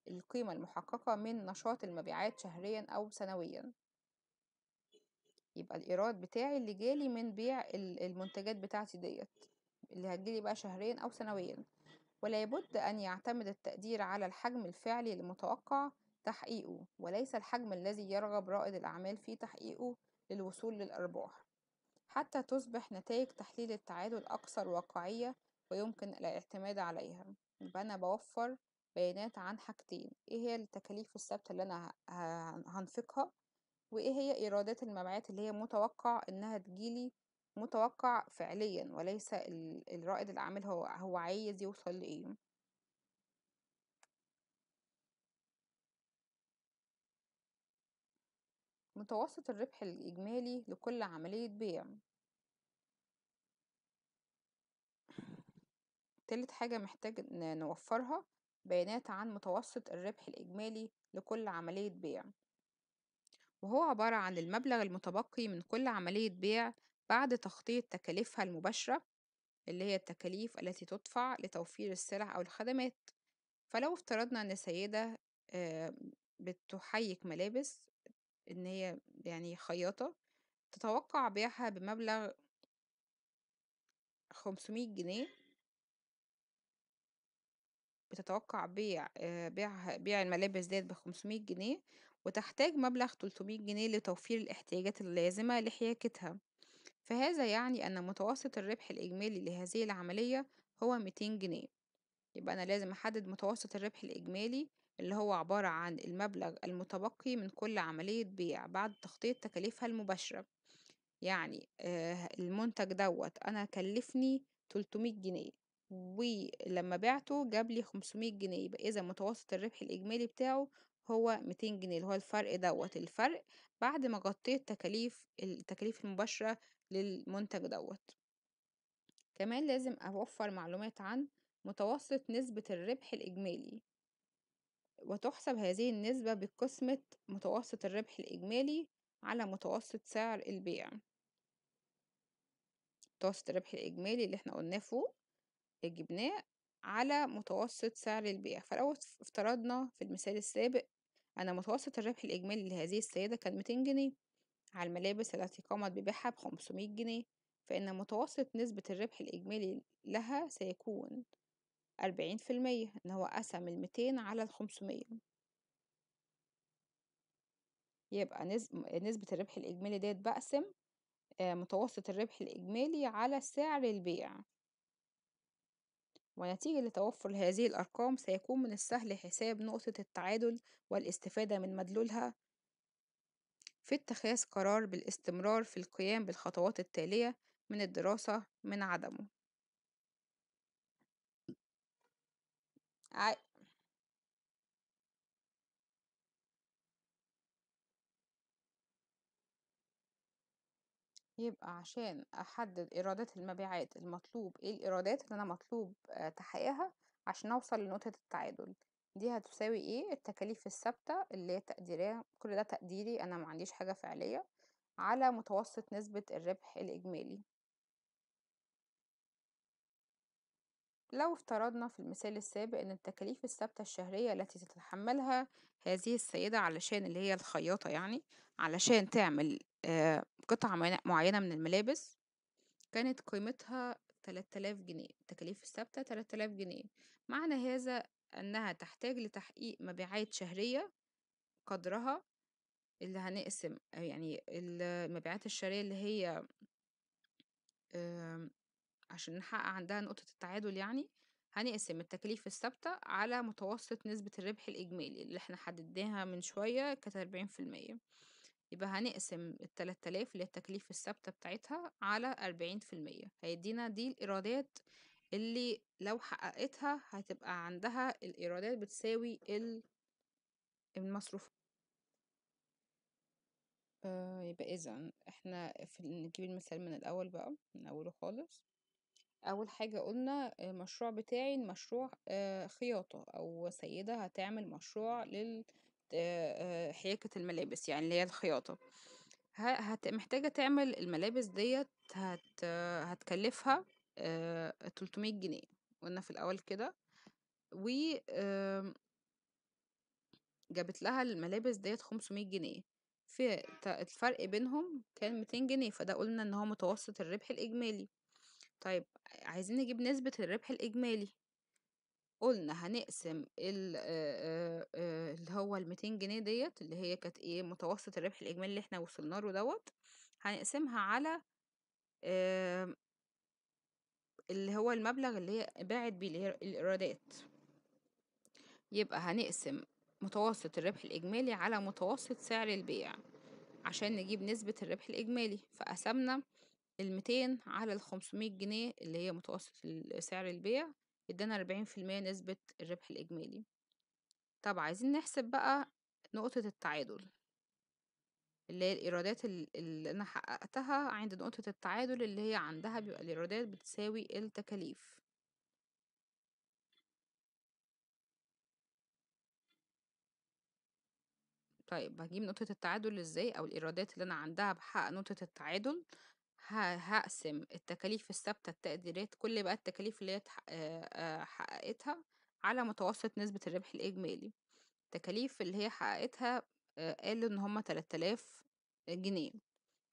القيمه المحققه من نشاط المبيعات شهريا او سنويا يبقى الإيراد بتاعي اللي جالي من بيع المنتجات بتاعتي ديت اللي هتجيلي بقى شهريا أو سنويا ولا يبد أن يعتمد التقدير على الحجم الفعلي المتوقع تحقيقه وليس الحجم الذي يرغب رائد الأعمال في تحقيقه للوصول للأرباح حتى تصبح نتائج تحليل التعادل أكثر واقعية ويمكن الاعتماد عليها يبقى أنا بوفر بيانات عن حاجتين إيه هي التكاليف الثابتة اللي أنا هنفقها وإيه هي إيرادات المبيعات اللي هي متوقع إنها تجيلي متوقع فعليا وليس الرائد الأعمال هو هو عايز يوصل لإيه متوسط الربح الإجمالي لكل عملية بيع تالت حاجة محتاج نوفرها بيانات عن متوسط الربح الإجمالي لكل عملية بيع وهو عبارة عن المبلغ المتبقي من كل عملية بيع بعد تخطيط تكاليفها المباشرة اللي هي التكاليف التي تدفع لتوفير السلع أو الخدمات فلو افترضنا إن سيدة آه، بتحيك ملابس إن هي يعني خياطة تتوقع بيعها بمبلغ 500 جنيه بتتوقع بيع آه، بيعها بيع الملابس ديت بخمسمية جنيه وتحتاج مبلغ 300 جنيه لتوفير الاحتياجات اللازمة لحياكتها فهذا يعني أن متوسط الربح الإجمالي لهذه العملية هو 200 جنيه يبقى أنا لازم أحدد متوسط الربح الإجمالي اللي هو عبارة عن المبلغ المتبقي من كل عملية بيع بعد تخطيط تكاليفها المباشرة يعني آه، المنتج دوت أنا كلفني 300 جنيه ولما بعته جاب لي 500 جنيه يبقى إذا متوسط الربح الإجمالي بتاعه هو 200 جنيه اللي هو الفرق دوت الفرق بعد ما غطيت تكاليف التكاليف المباشرة للمنتج دوت كمان لازم أوفر معلومات عن متوسط نسبة الربح الإجمالي، وتحسب هذه النسبة بقسمة متوسط الربح الإجمالي على متوسط سعر البيع. متوسط الربح الإجمالي اللي احنا قلناه فوق جبناه على متوسط سعر البيع، فلو افترضنا في المثال السابق أنا متوسط الربح الإجمالي لهذه السيدة كان 200 جنيه على الملابس التي قامت ببيعها بخمسمية جنيه فإن متوسط نسبة الربح الإجمالي لها سيكون أربعين في المية إن هو قسم 200 على الخمسمية يبقى نسبة الربح الإجمالي ديت بقسم آه، متوسط الربح الإجمالي على سعر البيع ونتيجة لتوفر هذه الأرقام سيكون من السهل حساب نقطة التعادل والاستفادة من مدلولها في اتخاذ قرار بالاستمرار في القيام بالخطوات التالية من الدراسة من عدمه يبقى عشان أحدد إيرادات المبيعات المطلوب إيه الإيرادات اللي أنا مطلوب آه، تحقيقها عشان أوصل لنقطة التعادل دي هتساوي إيه التكاليف الثابتة اللي هي تقديرية كل ده تقديري أنا ما عنديش حاجة فعلية على متوسط نسبة الربح الإجمالي لو افترضنا في المثال السابق ان التكاليف الثابتة الشهرية التي تتحملها هذه السيدة علشان اللي هي الخياطة يعني علشان تعمل قطعة معينة من الملابس، كانت قيمتها 3000 جنيه، التكاليف الثابتة 3000 جنيه، معنى هذا أنها تحتاج لتحقيق مبيعات شهرية قدرها اللي هنقسم يعني المبيعات الشهرية اللي هي آمم، عشان نحقق عندها نقطة التعادل يعني، هنقسم التكاليف الثابتة على متوسط نسبة الربح الإجمالي اللي إحنا حددناها من شوية كانت أربعين في المية يبقى هنقسم التلات آلاف اللي هي التكليف الثابتة بتاعتها على أربعين في المية هيدينا دي الإيرادات اللي لو حققتها هتبقى عندها الإيرادات بتساوي المصروف آه يبقى إذا احنا في نجيب المثال من الأول بقى من أوله خالص أول حاجة قلنا آه، المشروع بتاعي مشروع آه خياطة أو سيدة هتعمل مشروع لل حياكة الملابس يعني اللي هي الخياطة، هت محتاجة تعمل الملابس ديت هت هتكلّفها تلتمية جنيه قُلنا في الأول كده، و آمم، جابت لها الملابس ديت خمسمية جنيه، في الفرق بينهم كان ميتين جنيه، فده قُلنا إن هو متوسط الربح الإجمالي. طيب عايزين نجيب نسبة الربح الإجمالي. قُلنا هنقسم اللي هو ال200 جنيه ديت اللي هي كانت إيه، متوسط الربح الإجمالي اللي إحنا وصلنا له دوت هنقسمها على آمم، اللي هو المبلغ اللي هي باعت بيه الإيرادات، يبقى هنقسم متوسط الربح الإجمالي على متوسط سعر البيع، عشان نجيب نسبة الربح الإجمالي، فقسمنا ال200 على ال500 جنيه اللي هي متوسط سعر البيع ادانا اربعين في المية نسبة الربح الإجمالي طب عايزين نحسب بقى نقطة التعادل اللي هي الإيرادات اللي أنا حققتها عند نقطة التعادل اللي هي عندها بيبقى الإيرادات بتساوي التكاليف طيب هجيب نقطة التعادل ازاي أو الإيرادات اللي أنا عندها بحقق نقطة التعادل هقسم التكاليف الثابتة التقديرات كل بقى التكاليف اللي هي حققتها على متوسط نسبة الربح الإجمالي، التكاليف اللي هي حققتها قالوا إن هُم 3000 جنيه،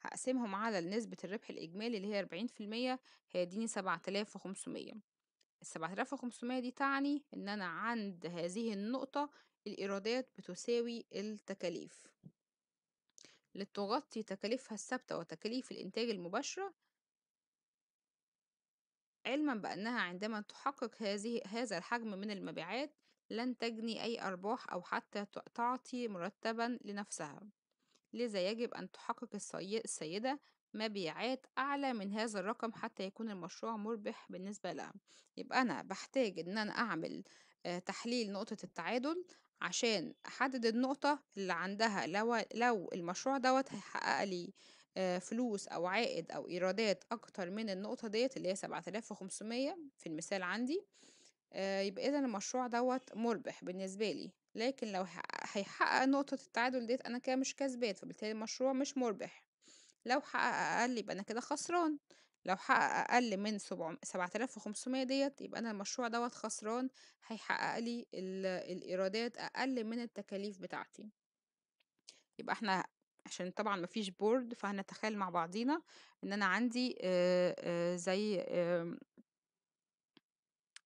هقسمهم على نسبة الربح الإجمالي اللي هي أربعين في المية هيديني السبعة آلاف وخمسمية دي تعني إن أنا عند هذه النقطة الإيرادات بتساوي التكاليف. لتغطي تكاليفها الثابتة وتكاليف الإنتاج المباشرة علما بأنها عندما تحقق هذه هذا الحجم من المبيعات لن تجني أي أرباح أو حتى تعطي مرتبا لنفسها لذا يجب أن تحقق السيدة مبيعات أعلى من هذا الرقم حتى يكون المشروع مربح بالنسبة لها يبقى أنا بحتاج إن أنا أعمل آه، تحليل نقطة التعادل عشان أحدد النقطة اللي عندها لو لو المشروع دوت هيحقق لي فلوس أو عائد أو إيرادات أكتر من النقطة ديت اللي هي سبعة آلاف وخمسمية في المثال عندي يبقى إذا المشروع دوت مربح بالنسبة لي لكن لو هيحقق نقطة التعادل ديت أنا كده مش كسبان فبالتالي المشروع مش مربح لو حقق أقل يبقى أنا كده خسران لو حقق أقل من سبع- وخمسمية ديت يبقى أنا المشروع دوت خسران، هيحقق لي ال الإيرادات أقل من التكاليف بتاعتي. يبقى إحنا عشان طبعًا ما فيش فهنتخيل مع بعضينا إن أنا عندي زي آمم،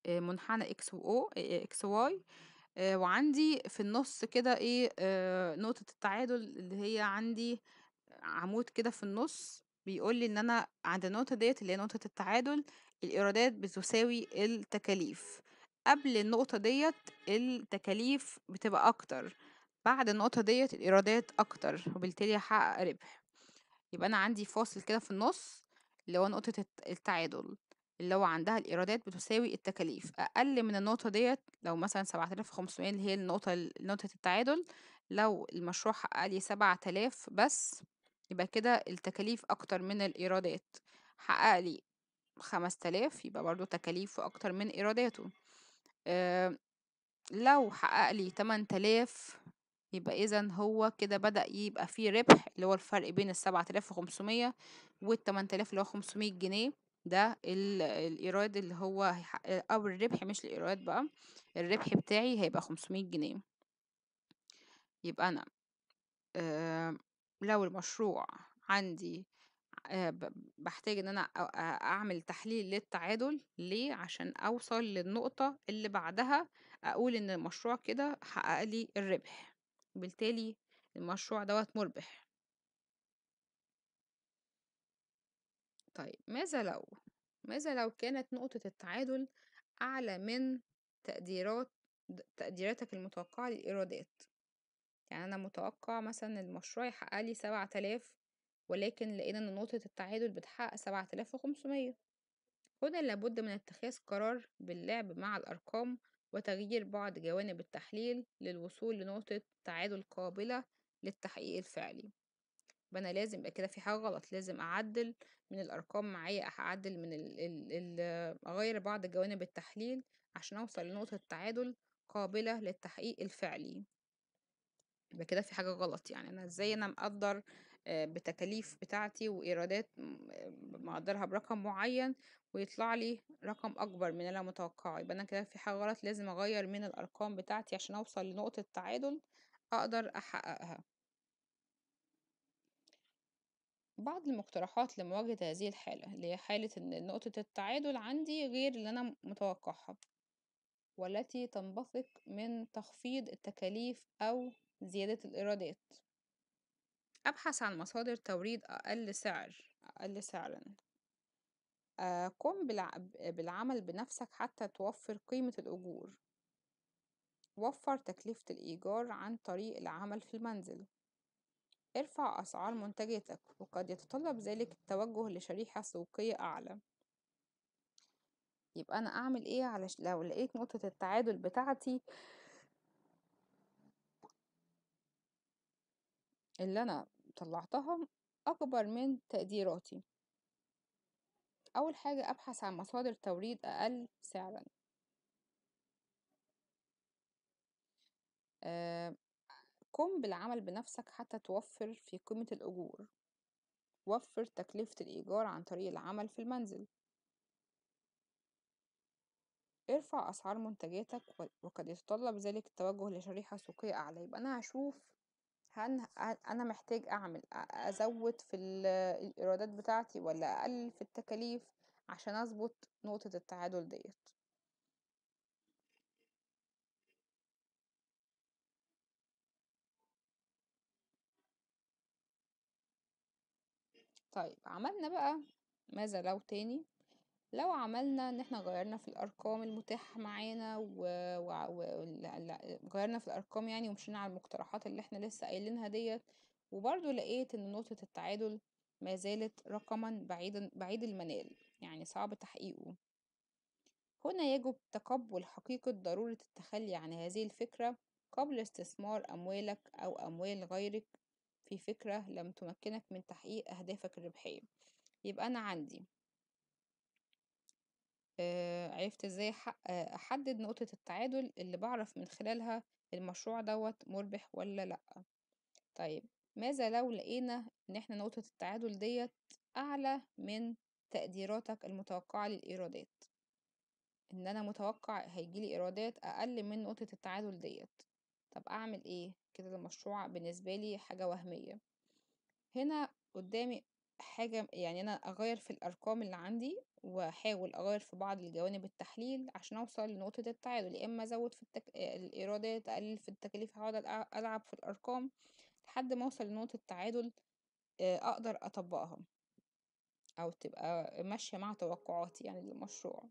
منحنى إكس وO آآ، X وعندي في النُص كده إيه، نقطة التعادل اللي هي عندي عمود كده في النُص بيقول لي إن أنا عند النقطة ديت اللي هي نقطة التعادل، الإيرادات بتساوي التكاليف، قبل النقطة ديّة التكاليف قبل النقطه ديت أكتر، بعد النقطة ديت الإيرادات أكتر، وبالتالي هحقق ربح. يبقى أنا عندي فاصل كده في النُص اللي هو نقطة التعادل، اللي هو عندها الإيرادات بتساوي التكاليف، أقل من النقطة ديت لو مثلًا 7500 اللي هي النقطة نقطة التعادل، لو المشروع حقق لي 7000 بس يبقى كده التكاليف أكتر من الإيرادات حقق لي خمس تلاف يبقى برضو تكاليفه أكتر من إيراداته أه لو حقق لي تمن تلاف يبقى إذا هو كده بدأ يبقى فيه ربح اللي هو الفرق بين السبعة تلاف وخمسمية والتمن تلاف اللي هو خمسمية جنيه ده الإيراد اللي هو أو الربح مش الإيراد بقى الربح بتاعي هيبقى خمسمية جنيه يبقى أنا أه لو المشروع عندي بحتاج إن أنا أعمل تحليل للتعادل ليه؟ عشان أوصل للنقطة اللي بعدها أقول إن المشروع كده حقق لي الربح، بالتالي المشروع دوت مُربح. طيب ماذا لو ماذا لو كانت نقطة التعادل أعلى من تقديرات تقديراتك المتوقعة للإيرادات؟ يعني أنا متوقع مثلًا المشروع يحقق لي تلاف ولكن لقينا إن نقطة التعادل بتحقق وخمسمية هنا لابد من اتخاذ قرار باللعب مع الأرقام وتغيير بعض جوانب التحليل للوصول لنقطة تعادل قابلة للتحقيق الفعلي. يبقى أنا لازم يبقى كده في حاجة غلط، لازم أعدل من الأرقام معايا، أعدل من ال ال ال أغير بعض جوانب التحليل عشان أوصل لنقطة تعادل قابلة للتحقيق الفعلي. يبقى كده في حاجة غلط يعني أنا إزاي أنا مقدر آه، بتكاليف بتاعتي وإيرادات آه، مقدرها برقم معين ويطلع لي رقم أكبر من اللي أنا متوقعه يبقى أنا كده في حاجة غلط لازم أغير من الأرقام بتاعتي عشان أوصل لنقطة تعادل أقدر أحققها بعض المقترحات لمواجهة هذه الحالة اللي هي حالة إن نقطة التعادل عندي غير اللي أنا متوقعها والتي تنبثق من تخفيض التكاليف أو زيادة الإيرادات أبحث عن مصادر توريد أقل سعر أقل سعرا آه، قم بالعمل بنفسك حتى توفر قيمة الأجور وفر تكلفة الإيجار عن طريق العمل في المنزل ارفع أسعار منتجاتك وقد يتطلب ذلك التوجه لشريحة سوقية أعلى يبقى أنا أعمل إيه علش... لو لقيت نقطة التعادل بتاعتي اللي أنا طلعتها أكبر من تقديراتي أول حاجة أبحث عن مصادر توريد أقل سعرا آه، قم بالعمل بنفسك حتى توفر في قيمة الأجور وفر تكلفة الإيجار عن طريق العمل في المنزل ارفع أسعار منتجاتك وقد يتطلب ذلك التوجه لشريحة سوقية أعلى يبقى أنا هشوف هن أنا محتاج أعمل أزود في الإيرادات بتاعتي ولا أقلل في التكاليف عشان أظبط نقطة التعادل ديت طيب عملنا بقى ماذا لو تاني لو عملنا ان احنا غيرنا في الارقام المتاحة معانا و... و... و... غيرنا في الارقام يعني ومشينا على المقترحات اللي احنا لسه قايلينها ديت وبرضو لقيت ان نقطة التعادل ما زالت رقما بعيدا بعيد المنال يعني صعب تحقيقه هنا يجب تقبل حقيقة ضرورة التخلي عن هذه الفكرة قبل استثمار أموالك أو أموال غيرك في فكرة لم تمكنك من تحقيق أهدافك الربحية يبقى أنا عندي عرفت إزاي أحدد نقطة التعادل اللي بعرف من خلالها المشروع دوت مُربح ولا لأ. طيب ماذا لو لقينا إن إحنا نقطة التعادل ديت أعلى من تقديراتك المتوقعة للإيرادات؟ إن أنا متوقع هيجيلي إيرادات أقل من نقطة التعادل ديت طب أعمل إيه؟ كده المشروع بالنسبة لي حاجة وهمية. هنا قدامي حاجة يعني أنا أغيّر في الأرقام اللي عندي واحاول اغير في بعض الجوانب التحليل عشان اوصل لنقطة التعادل يا اما ازود في التك... آه، الايرادات اقلل في التكاليف هقعد العب في الارقام لحد ما اوصل لنقطة تعادل آه، اقدر اطبقها او تبقى ماشية مع توقعاتي يعني للمشروع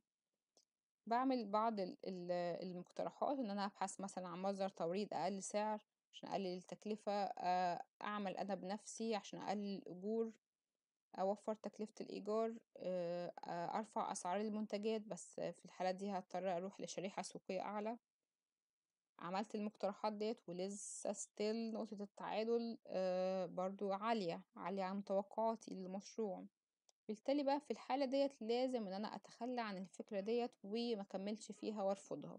بعمل بعض المقترحات ان انا ابحث مثلا عن مصدر توريد اقل سعر عشان اقلل التكلفة آه، اعمل انا بنفسي عشان اقلل الاجور أوفر تكلفة الإيجار، آه، آه، أرفع أسعار المنتجات بس في الحالة دي هضطر أروح لشريحة سوقية أعلى، عملت المقترحات ديت ولسه ستيل نقطة التعادل آه، برضو عالية عالية عن توقعاتي للمشروع، بالتالي بقى في الحالة ديت لازم إن أنا أتخلى عن الفكرة ديت ومكملش فيها وأرفضها.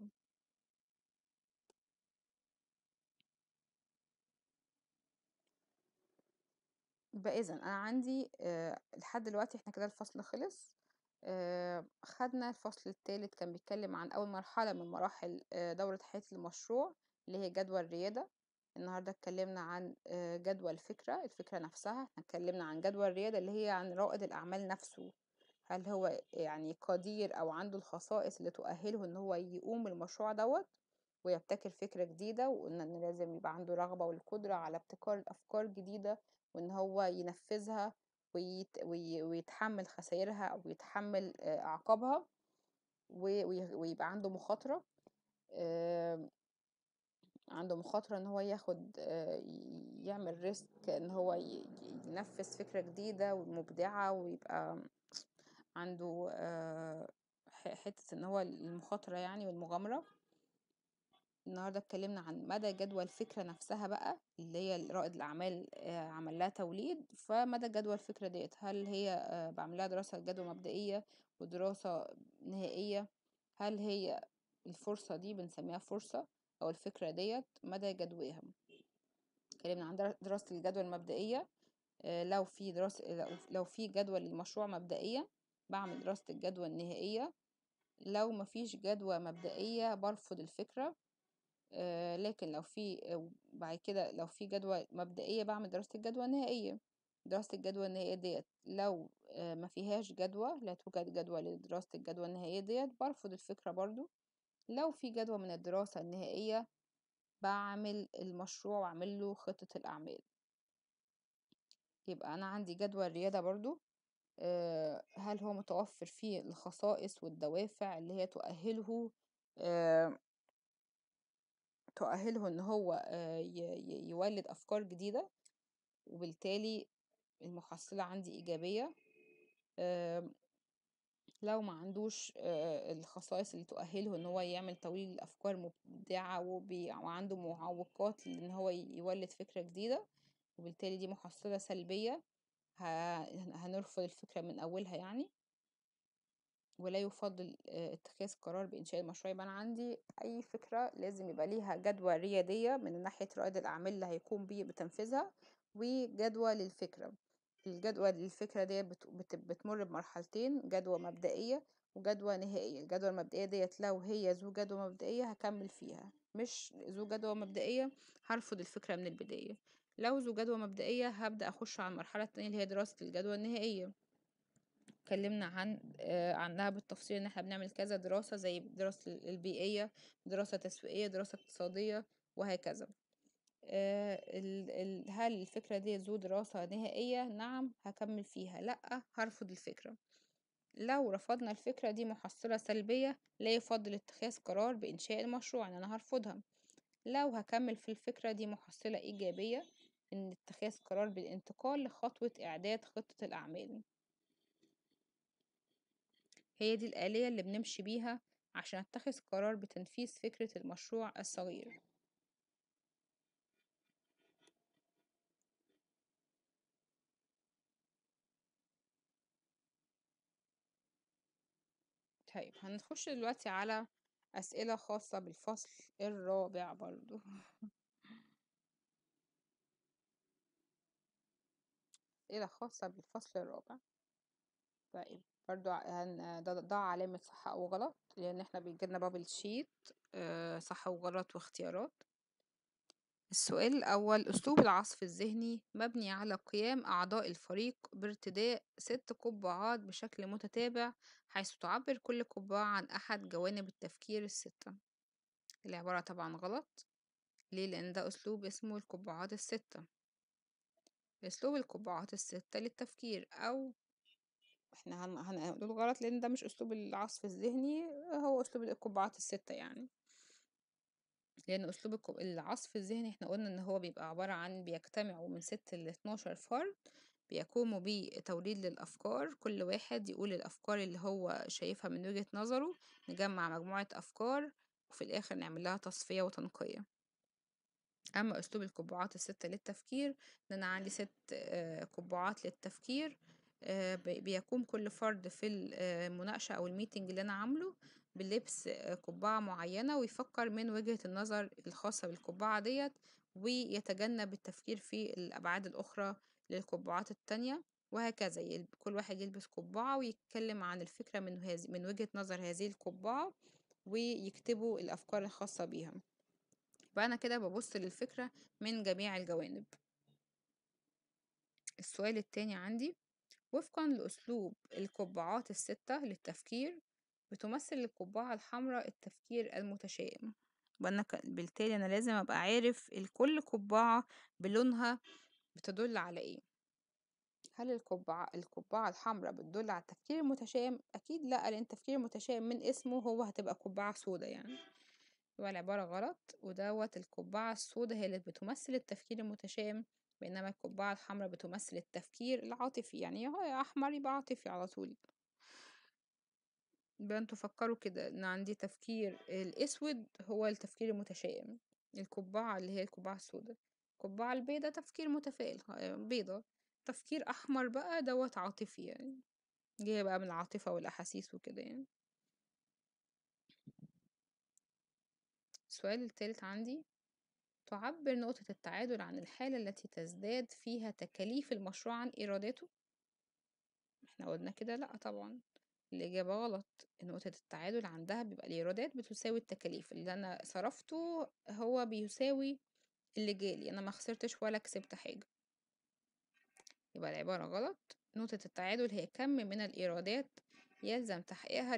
يبقى اذا انا عندي آه لحد دلوقتي احنا كده الفصل خلص آه خدنا الفصل الثالث كان بيتكلم عن اول مرحله من مراحل آه دوره حياه المشروع اللي هي جدول الرياده النهارده اتكلمنا عن آه جدول الفكره الفكره نفسها احنا اتكلمنا عن جدول الرياده اللي هي عن رائد الاعمال نفسه هل هو يعني قدير او عنده الخصائص اللي تؤهله ان هو يقوم بالمشروع دوت ويبتكر فكرة جديدة وقلنا إن لازم يبقى عنده رغبة والقدرة على ابتكار أفكار جديدة وإن هو ينفذها ويتحمل خسائرها أو يتحمل أعقابها ويبقى عنده مخاطرة آمم، عنده مخاطرة إن هو ياخد يعمل ريسك إن هو ينفذ فكرة جديدة ومبدعة ويبقى عنده حتة إن هو المخاطرة يعني والمغامرة النهاردة اتكلمنا عن مدى جدوى الفكرة نفسها بقى اللي هي رائد الأعمال آه، عمل لها توليد فمدى جدوى الفكرة ديت هل هي آه، بعمل لها دراسة جدوى مبدئية ودراسة نهائية هل هي الفرصة دي بنسميها فرصة أو الفكرة ديت مدى جدواها اتكلمنا عن دراسة الجدوى المبدئية آه، لو في دراسة لو في جدوى للمشروع مبدئيا بعمل دراسة الجدوى النهائية لو مفيش جدوى مبدئية برفض الفكرة آه، لكن لو في آه، بعد كده لو في جدوى مبدئية بعمل دراسة الجدوى النهائية دراسة الجدوى النهائية ديت لو آه، ما فيهاش جدوى لا توجد جدوى لدراسة الجدوى النهائية ديت برفض الفكرة برضو لو في جدوى من الدراسة النهائية بعمل المشروع وأعمل له خطة الأعمال يبقى أنا عندي جدوى الريادة برضو هل هو متوفر فيه الخصائص والدوافع اللي هي تؤهله تؤهله ان هو آه، يولد افكار جديدة وبالتالي المحصلة عندي ايجابية لو ما عندوش آه، الخصائص اللي تؤهله ان هو يعمل تويل لافكار مبدعة وعنده معوقات ان هو يولد فكرة جديدة وبالتالي دي محصلة سلبية هنرفض الفكرة من اولها يعني ولا يفضل آه، اتخاذ قرار بإنشاء المشروع يبقى أنا عندي أي فكرة لازم يبقى ليها جدوى ريادية من ناحية رائد الأعمال اللي هيقوم بتنفيذها وجدوى للفكرة الجدوى للفكرة ديت بتمر بمرحلتين جدوى مبدئية وجدوى نهائية الجدوى المبدئية ديت لو هي ذو جدوى مبدئية هكمل فيها مش ذو جدوى مبدئية هرفض الفكرة من البداية لو ذو جدوى مبدئية هبدأ أخش على المرحلة التانية اللي هي دراسة الجدوى النهائية اتكلمنا عن آه، عنها بالتفصيل ان احنا بنعمل كذا دراسة زي دراسة البيئية دراسة تسويقية دراسة اقتصادية وهكذا آه، هل الفكرة دي ذو دراسة نهائية نعم هكمل فيها لأ هرفض الفكرة لو رفضنا الفكرة دي محصلة سلبية لا يفضل اتخاذ قرار بإنشاء المشروع إن أنا هرفضها لو هكمل في الفكرة دي محصلة إيجابية إن اتخاذ قرار بالانتقال لخطوة إعداد خطة الأعمال هي دي الآلية اللي بنمشي بيها عشان أتخذ قرار بتنفيذ فكرة المشروع الصغير طيب هنخش دلوقتي على أسئلة خاصة بالفصل الرابع برضو أسئلة خاصة بالفصل الرابع طيب برضو ده ضاع علامة صح أو غلط لأن احنا بيجيلنا بابل آه، شيت صح وغلط واختيارات السؤال الأول أسلوب العصف الذهني مبني على قيام أعضاء الفريق بارتداء ست قبعات بشكل متتابع حيث تعبر كل قبعة عن أحد جوانب التفكير الستة العبارة طبعا غلط ليه؟ لأن ده أسلوب اسمه القبعات الستة أسلوب القبعات الستة للتفكير أو إحنا هن هنقوله غلط لأن ده مش أسلوب العصف الذهني هو أسلوب القبعات الستة يعني لأن أسلوب العصف الذهني إحنا قلنا إن هو بيبقى عبارة عن بيجتمعوا من ست لاتناشر فرد بيقوموا بتوليد للأفكار كل واحد يقول الأفكار اللي هو شايفها من وجهة نظره نجمع مجموعة أفكار وفي الآخر نعمل لها تصفية وتنقية أما أسلوب القبعات الستة للتفكير إن أنا عندي ست آه، قبعات للتفكير آه، بيقوم كل فرد في المناقشة آه، أو الميتنج اللي أنا عامله بلبس آه، قبعة معينة، ويفكر من وجهة النظر الخاصة بالقبعة ديت ويتجنب التفكير في الأبعاد الأخرى للقبعات التانية، وهكذا كل واحد يلبس قبعة ويتكلم عن الفكرة من من وجهة نظر هذه القبعة، ويكتبوا الأفكار الخاصة بيها، فأنا كده ببص للفكرة من جميع الجوانب. السؤال التاني عندي وفقًا لأسلوب القبعات الستة للتفكير، بتمثل القبعة الحمراء التفكير المتشائم، وأنا ك- بالتالي أنا لازم أبقى عارف كل قبعة بلونها بتدل على إيه، هل القبعة القبعة الحمراء بتدل على التفكير المتشائم؟ أكيد لأ، لأن التفكير المتشائم من اسمه هو هتبقى قبعة سودة يعني، يبقى العبارة غلط ودوت القبعة السودة هي اللي بتمثل التفكير المتشائم بينما القبعة الحمراء بتمثل التفكير العاطفي يعني هو أحمر يبقى عاطفي على طول يبقى انتوا فكروا كده ان عندي تفكير الاسود هو التفكير المتشائم القبعة اللي هي القبعة السوداء القبعة البيضة تفكير متفائل آه، بيضة تفكير احمر بقى دوت عاطفي يعني جاية بقى من العاطفة والاحاسيس وكده يعني السؤال التالت عندي تعبر نقطة التعادل عن الحالة التي تزداد فيها تكاليف المشروع عن إيراداته؟ احنا قلنا كده لأ طبعا الإجابة غلط نقطة التعادل عندها بيبقى الإيرادات بتساوي التكاليف اللي أنا صرفته هو بيساوي اللي جالي أنا ما خسرتش ولا كسبت حاجة يبقى العبارة غلط نقطة التعادل هي كم من الإيرادات يلزم تحقيقها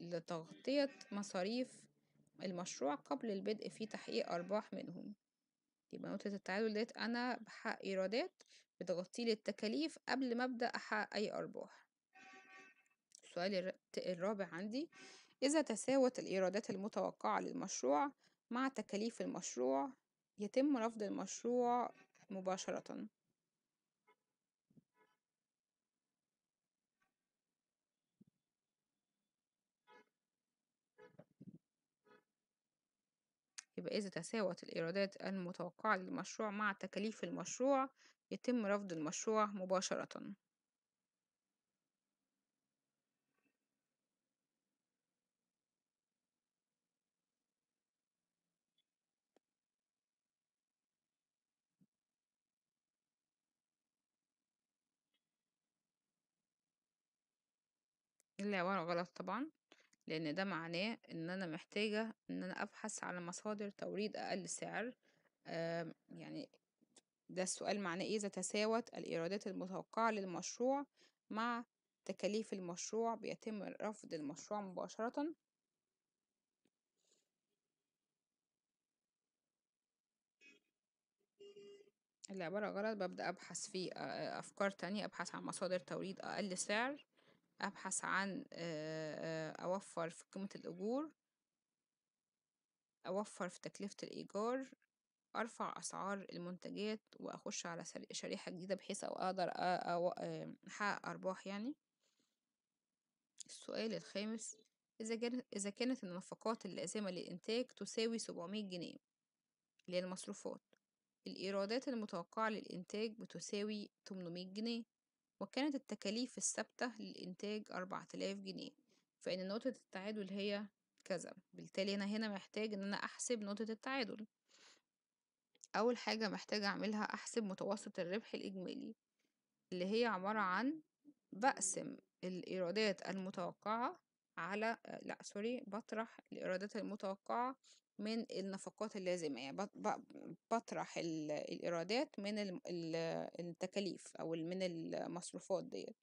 لتغطية مصاريف المشروع قبل البدء في تحقيق أرباح منهم يبقى نقطة التعادل ديت أنا بحقق إيرادات بتغطي لي التكاليف قبل ما أبدأ أحقق أي أرباح السؤال الرابع عندي إذا تساوت الإيرادات المتوقعة للمشروع مع تكاليف المشروع يتم رفض المشروع مباشرة يبقى إذا إيه، تساوت الإيرادات المتوقعة للمشروع مع تكاليف المشروع يتم رفض المشروع مباشرة اللي ورا غلط طبعا لأن ده معناه إن أنا محتاجة إن أنا أبحث على مصادر توريد أقل سعر آمم، يعني ده السؤال معناه إيه إذا تساوت الإيرادات المتوقعة للمشروع مع تكاليف المشروع بيتم رفض المشروع مباشرة العبارة غلط ببدأ أبحث في أفكار تانية أبحث عن مصادر توريد أقل سعر أبحث عن أوفر في قيمة الأجور أوفر في تكلفة الإيجار أرفع أسعار المنتجات وأخش على شريحة جديدة بحيث أو أقدر آمم، أحقق أرباح يعني السؤال الخامس إذا كانت النفقات اللازمة للإنتاج تساوي 700 جنيه للمصروفات الإيرادات المتوقعة للإنتاج بتساوي 800 جنيه وكانت التكاليف الثابتة للإنتاج أربعة آلاف جنيه فإن نقطة التعادل هي كذا بالتالي أنا هنا محتاج إن أنا أحسب نقطة التعادل أول حاجة محتاجة أعملها أحسب متوسط الربح الإجمالي اللي هي عبارة عن بقسم الإيرادات المتوقعة على آه، لأ سوري بطرح الإيرادات المتوقعة من النفقات اللازمة يعني بطرح الإيرادات من التكاليف أو من المصروفات ديت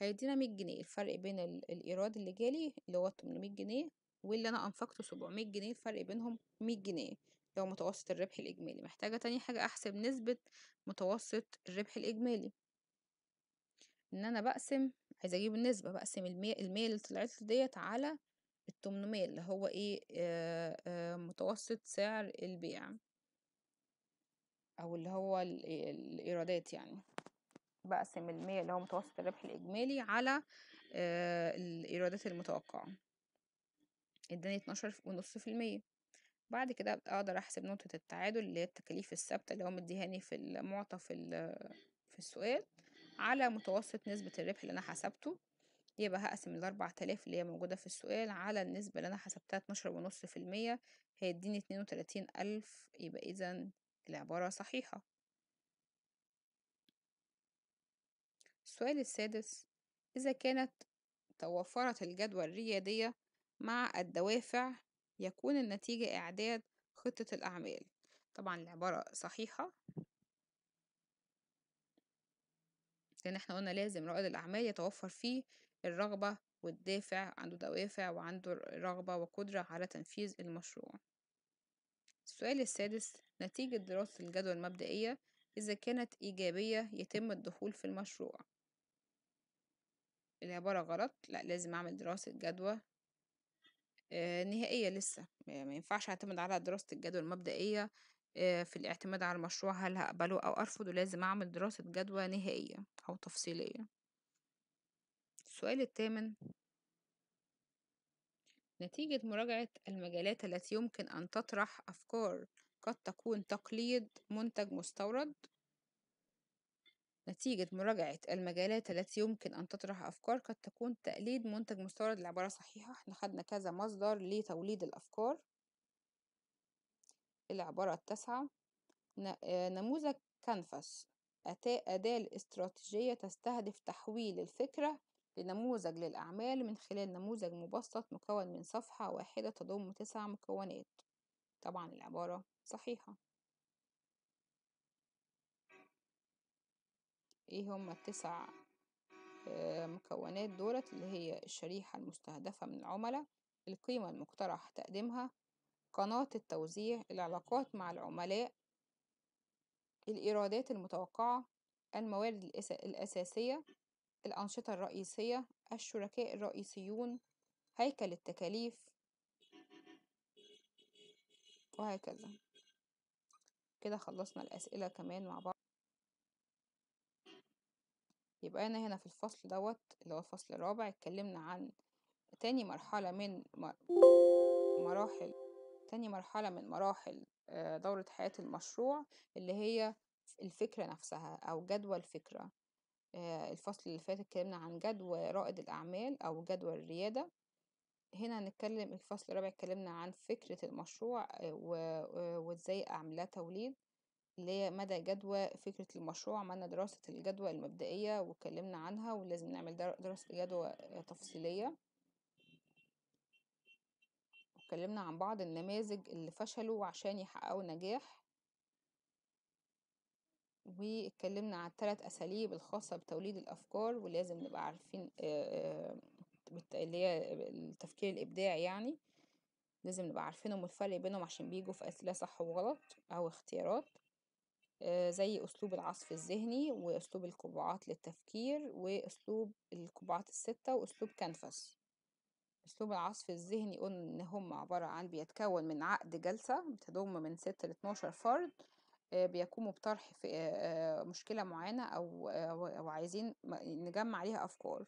هيدينا مية جنيه الفرق بين الإيراد اللي جالي اللي هو تمنمية جنيه واللي أنا أنفقته سبعمية جنيه الفرق بينهم مية جنيه لو هو متوسط الربح الإجمالي محتاجة تاني حاجة أحسب نسبة متوسط الربح الإجمالي إن أنا بقسم عايزة أجيب النسبة بقسم المية المية اللي طلعت ديت على التمنمية اللي هو ايه متوسط سعر البيع او اللي هو الايرادات يعني بقسم المية اللي هو متوسط الربح الاجمالي على الايرادات المتوقعة اداني اتناشر ونص في المية بعد كده اقدر احسب نقطة التعادل اللي هي التكاليف الثابتة اللي هو مديهاني في المعطى في في السؤال على متوسط نسبة الربح اللي انا حسبته يبقى هقسم الأربع تلاف اللي هي موجودة في السؤال على النسبة اللي أنا حسبتها اتناشر ونص في المية هيديني اتنين وتلاتين ألف يبقى إذا العبارة صحيحة السؤال السادس إذا كانت توفرت الجدوى الريادية مع الدوافع يكون النتيجة إعداد خطة الأعمال طبعا العبارة صحيحة لأن احنا قلنا لازم رائد الأعمال يتوفر فيه الرغبة والدافع عنده دوافع وعنده رغبة وقدرة على تنفيذ المشروع السؤال السادس نتيجة دراسة الجدوى المبدئية إذا كانت إيجابية يتم الدخول في المشروع العبارة غلط لا لازم أعمل دراسة جدوى آه، نهائية لسه ما ينفعش أعتمد على دراسة الجدوى المبدئية آه، في الاعتماد على المشروع هل هقبله أو أرفضه لازم أعمل دراسة جدوى نهائية أو تفصيلية السؤال الثامن نتيجة مراجعة المجالات التي يمكن أن تطرح أفكار قد تكون تقليد منتج مستورد نتيجة مراجعة المجالات التي يمكن أن تطرح أفكار قد تكون تقليد منتج مستورد العبارة صحيحة احنا خدنا كذا مصدر لتوليد الأفكار العبارة التاسعة آه، نموذج كانفاس أداة استراتيجية تستهدف تحويل الفكرة لنموذج للأعمال من خلال نموذج مبسط مكون من صفحة واحدة تضم تسع مكونات طبعا العبارة صحيحة ايه هما التسع آه، مكونات دولت اللي هي الشريحة المستهدفة من العملاء القيمة المقترح تقديمها قناة التوزيع العلاقات مع العملاء الإيرادات المتوقعة الموارد الأساسية الأنشطة الرئيسية الشركاء الرئيسيون هيكل التكاليف وهكذا كده خلصنا الأسئلة كمان مع بعض يبقى أنا هنا في الفصل دوت اللي هو الفصل الرابع اتكلمنا عن تاني مرحلة من مراحل تاني مرحلة من مراحل آه، دورة حياة المشروع اللي هي الفكرة نفسها أو جدوى الفكرة الفصل اللي فات اتكلمنا عن جدوى رائد الأعمال أو جدوى الريادة هنا هنتكلم الفصل الرابع اتكلمنا عن فكرة المشروع وازاي أعملها توليد اللي هي مدى جدوى فكرة المشروع عملنا دراسة الجدوى المبدئية واتكلمنا عنها ولازم نعمل دراسة جدوى تفصيلية واتكلمنا عن بعض النماذج اللي فشلوا عشان يحققوا نجاح واتكلمنا عن الثلاث أساليب الخاصة بتوليد الأفكار ولازم نبقى عارفين اللي هي التفكير الإبداعي يعني لازم نبقى عارفينهم والفرق بينهم عشان بيجوا في أسئلة صح وغلط أو اختيارات زي أسلوب العصف الذهني وأسلوب القبعات للتفكير وأسلوب القبعات الستة وأسلوب كانفاس أسلوب العصف الذهني قلنا إن هم عبارة عن بيتكون من عقد جلسة بتضم من ست لاتناشر فرد آه، بيقوموا بطرح في آه، آه، مشكلة معينة أو أو عايزين نجمع عليها أفكار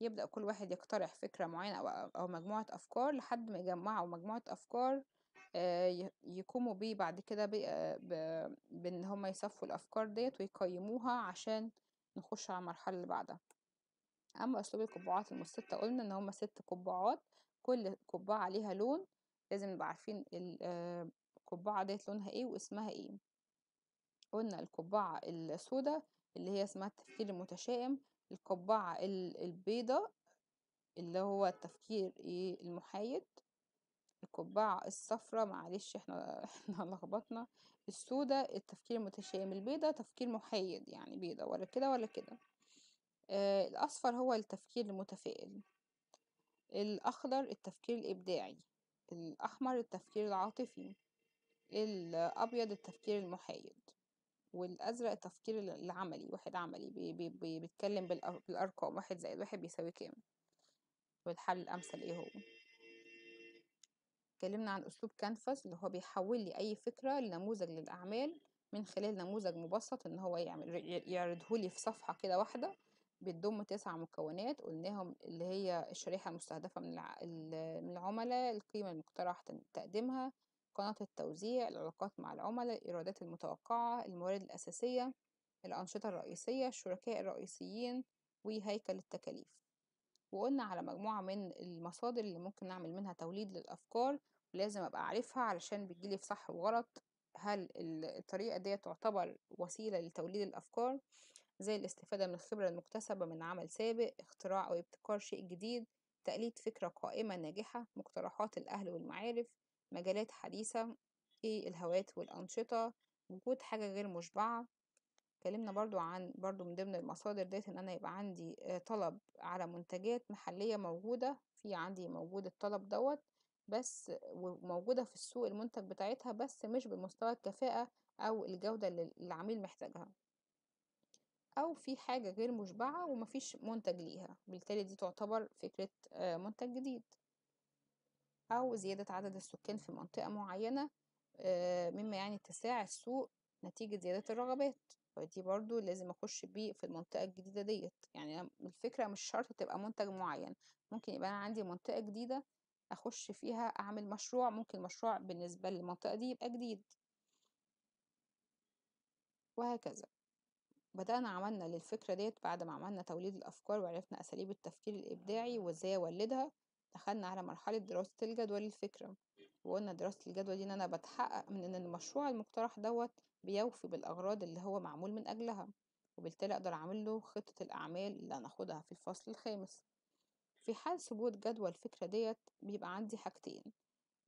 يبدأ كل واحد يقترح فكرة معينة أو مجموعة أفكار لحد ما يجمعوا مجموعة أفكار يقوموا بيه بعد كده بإن هما يصفوا الأفكار ديت ويقيموها عشان نخش على المرحلة اللي بعدها أما أسلوب القبعات المستطة قلنا إن هما ست قبعات كل قبعة عليها لون لازم نبقى عارفين القبعة ديت لونها ايه واسمها ايه قلنا القبعة السوداء اللي هي اسمها التفكير المتشائم القبعة البيضاء اللي هو التفكير إيه، المحايد القبعة الصفراء معلش احنا احنا لخبطنا السوداء التفكير المتشائم البيضاء تفكير محايد يعني بيضاء ولا كده ولا كده آه، الأصفر هو التفكير المتفائل الأخضر التفكير الإبداعي الأحمر التفكير العاطفي الأبيض التفكير المحايد والأزرق التفكير العملي واحد عملي بي بي بي بيتكلم بالأرقام واحد زائد واحد بيساوي كام والحل الأمثل إيه هو اتكلمنا عن أسلوب كانفاس اللي هو بيحول لي أي فكرة لنموذج للأعمال من خلال نموذج مبسط إن هو يعمل يعرضه لي في صفحة كده واحدة بتضم تسع مكونات قلناهم اللي هي الشريحة المستهدفة من العملاء القيمة المقترح تقديمها قناة التوزيع العلاقات مع العملاء الإيرادات المتوقعة الموارد الأساسية الأنشطة الرئيسية الشركاء الرئيسيين وهيكل التكاليف وقلنا على مجموعة من المصادر اللي ممكن نعمل منها توليد للأفكار ولازم أبقى عارفها علشان بتجيلي في صح وغلط هل الطريقة دي تعتبر وسيلة لتوليد الأفكار زي الاستفادة من الخبرة المكتسبة من عمل سابق اختراع أو ابتكار شيء جديد تقليد فكرة قائمة ناجحة مقترحات الأهل والمعارف مجالات حديثة ايه الهوات والأنشطة وجود حاجة غير مشبعة اتكلمنا برضو عن برضو من ضمن المصادر ديت ان انا يبقى عندي آه، طلب على منتجات محلية موجودة في عندي موجود الطلب دوت بس وموجودة في السوق المنتج بتاعتها بس مش بمستوى الكفاءة او الجودة اللي العميل محتاجها او في حاجة غير مشبعة ومفيش منتج ليها بالتالي دي تعتبر فكرة آه، منتج جديد أو زيادة عدد السكان في منطقة معينة مما يعني اتساع السوق نتيجة زيادة الرغبات فدي برضو لازم أخش بيه في المنطقة الجديدة ديت يعني الفكرة مش شرط تبقى منتج معين ممكن يبقى أنا عندي منطقة جديدة أخش فيها أعمل مشروع ممكن مشروع بالنسبة للمنطقة دي يبقى جديد وهكذا بدأنا عملنا للفكرة ديت بعد ما عملنا توليد الأفكار وعرفنا أساليب التفكير الإبداعي وإزاي أولدها دخلنا على مرحلة دراسة الجدول الفكرة وقلنا دراسة الجدول دي ان انا بتحقق من ان المشروع المقترح دوت بيوفي بالاغراض اللي هو معمول من اجلها وبالتالي اقدر اعمل له خطة الاعمال اللي هناخدها في الفصل الخامس في حال ثبوت جدول الفكرة ديت بيبقى عندي حاجتين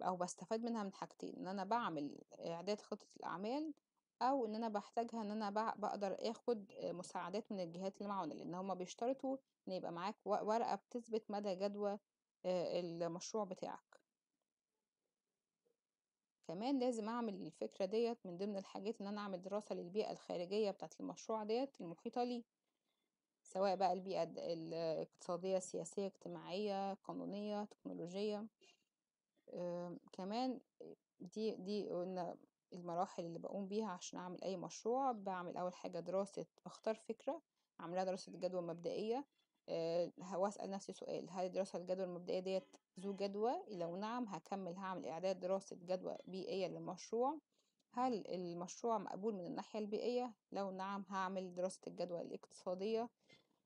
او بستفاد منها من حاجتين ان انا بعمل اعداد خطة الاعمال او ان انا بحتاجها ان انا بقدر اخد مساعدات من الجهات المعونة لان هما بيشترطوا ان يبقى معاك ورقة بتثبت مدى جدوى المشروع بتاعك. كمان لازم أعمل الفكرة ديت من ضمن الحاجات إن أنا أعمل دراسة للبيئة الخارجية بتاعة المشروع ديت المحيطة ليه. سواء بقى البيئة الاقتصادية، السياسية، اجتماعية، قانونية، تكنولوجية. آمم، كمان دي دي قلنا المراحل اللي بقوم بيها عشان أعمل أي مشروع، بعمل أول حاجة دراسة بختار فكرة، اعملها دراسة جدوى مبدئية. آه، واسأل نفسي سؤال هل دراسة الجدوى المبدئية ديت ذو جدوى لو نعم هكمل هعمل إعداد دراسة جدوى بيئية للمشروع هل المشروع مقبول من الناحية البيئية لو نعم هعمل دراسة الجدوى الاقتصادية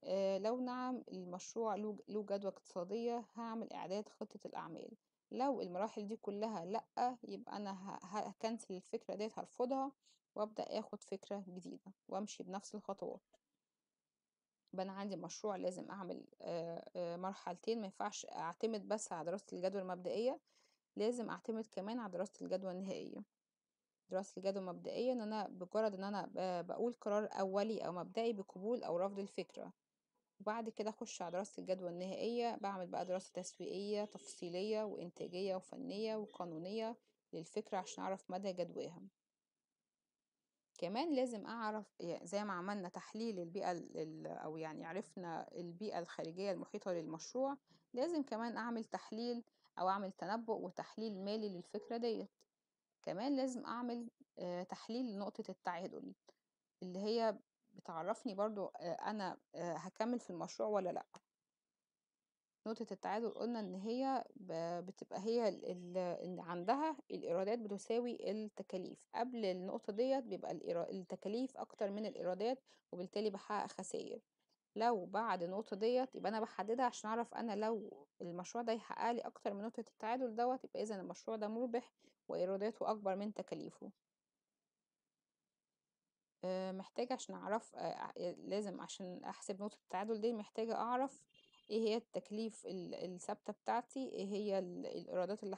آه، لو نعم المشروع له جدوى اقتصادية هعمل إعداد خطة الأعمال لو المراحل دي كلها لأ يبقى أنا هكنسل الفكرة ديت هرفضها وأبدأ أخد فكرة جديدة وأمشي بنفس الخطوات يبقى انا عندي مشروع لازم اعمل مرحلتين ما ينفعش اعتمد بس على دراسة الجدوى المبدئية لازم اعتمد كمان على دراسة الجدوى النهائية دراسة الجدوى المبدئية ان انا بمجرد ان انا بقول قرار اولي او مبدئي بقبول او رفض الفكرة وبعد كده اخش على دراسة الجدوى النهائية بعمل بقى دراسة تسويقية تفصيلية وانتاجية وفنية وقانونية للفكرة عشان اعرف مدى جدواها كمان لازم أعرف زي ما عملنا تحليل البيئة ال أو يعني عرفنا البيئة الخارجية المحيطة للمشروع لازم كمان أعمل تحليل أو أعمل تنبؤ وتحليل مالي للفكرة ديت، كمان لازم أعمل تحليل لنقطة التعادل اللي هي بتعرفني برضو أنا هكمل في المشروع ولا لأ. نقطة التعادل قلنا إن هي بتبقى هي اللي عندها الإيرادات بتساوي التكاليف قبل النقطة ديت بيبقى التكاليف أكتر من الإيرادات وبالتالي بحقق خسائر لو بعد النقطة ديت يبقى أنا بحددها عشان أعرف أنا لو المشروع ده يحقق لي أكتر من نقطة التعادل دوت يبقى إذا المشروع ده مربح وإيراداته أكبر من تكاليفه آه، محتاجة عشان أعرف آه، لازم عشان أحسب نقطة التعادل دي محتاجة أعرف ايه هي التكاليف ال- الثابتة بتاعتي ايه هي الإيرادات اللي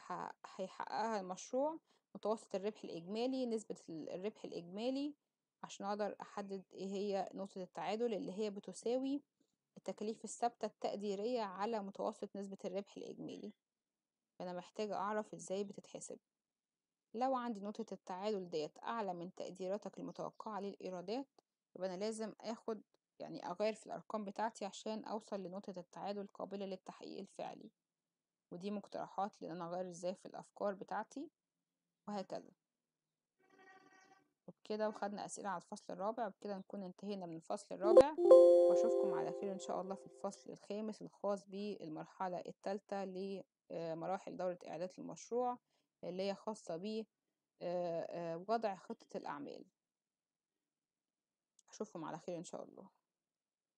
هيحققها المشروع متوسط الربح الإجمالي نسبة الربح الإجمالي عشان اقدر احدد ايه هي نقطة التعادل اللي هي بتساوي التكاليف الثابتة التقديرية على متوسط نسبة الربح الإجمالي فأنا محتاجة اعرف ازاي بتتحسب لو عندي نقطة التعادل ديت أعلى من تقديراتك المتوقعة للإيرادات يبقى أنا لازم اخد يعني أغير في الأرقام بتاعتي عشان أوصل لنقطة التعادل قابلة للتحقيق الفعلي ودي مقترحات لأن أنا أغير إزاي في الأفكار بتاعتي وهكذا وبكده وخدنا أسئلة على الفصل الرابع وبكده نكون انتهينا من الفصل الرابع وأشوفكم على خير إن شاء الله في الفصل الخامس الخاص بالمرحلة التالتة لمراحل آه، دورة إعداد المشروع اللي هي خاصة بوضع آه، آه، خطة الأعمال أشوفكم على خير إن شاء الله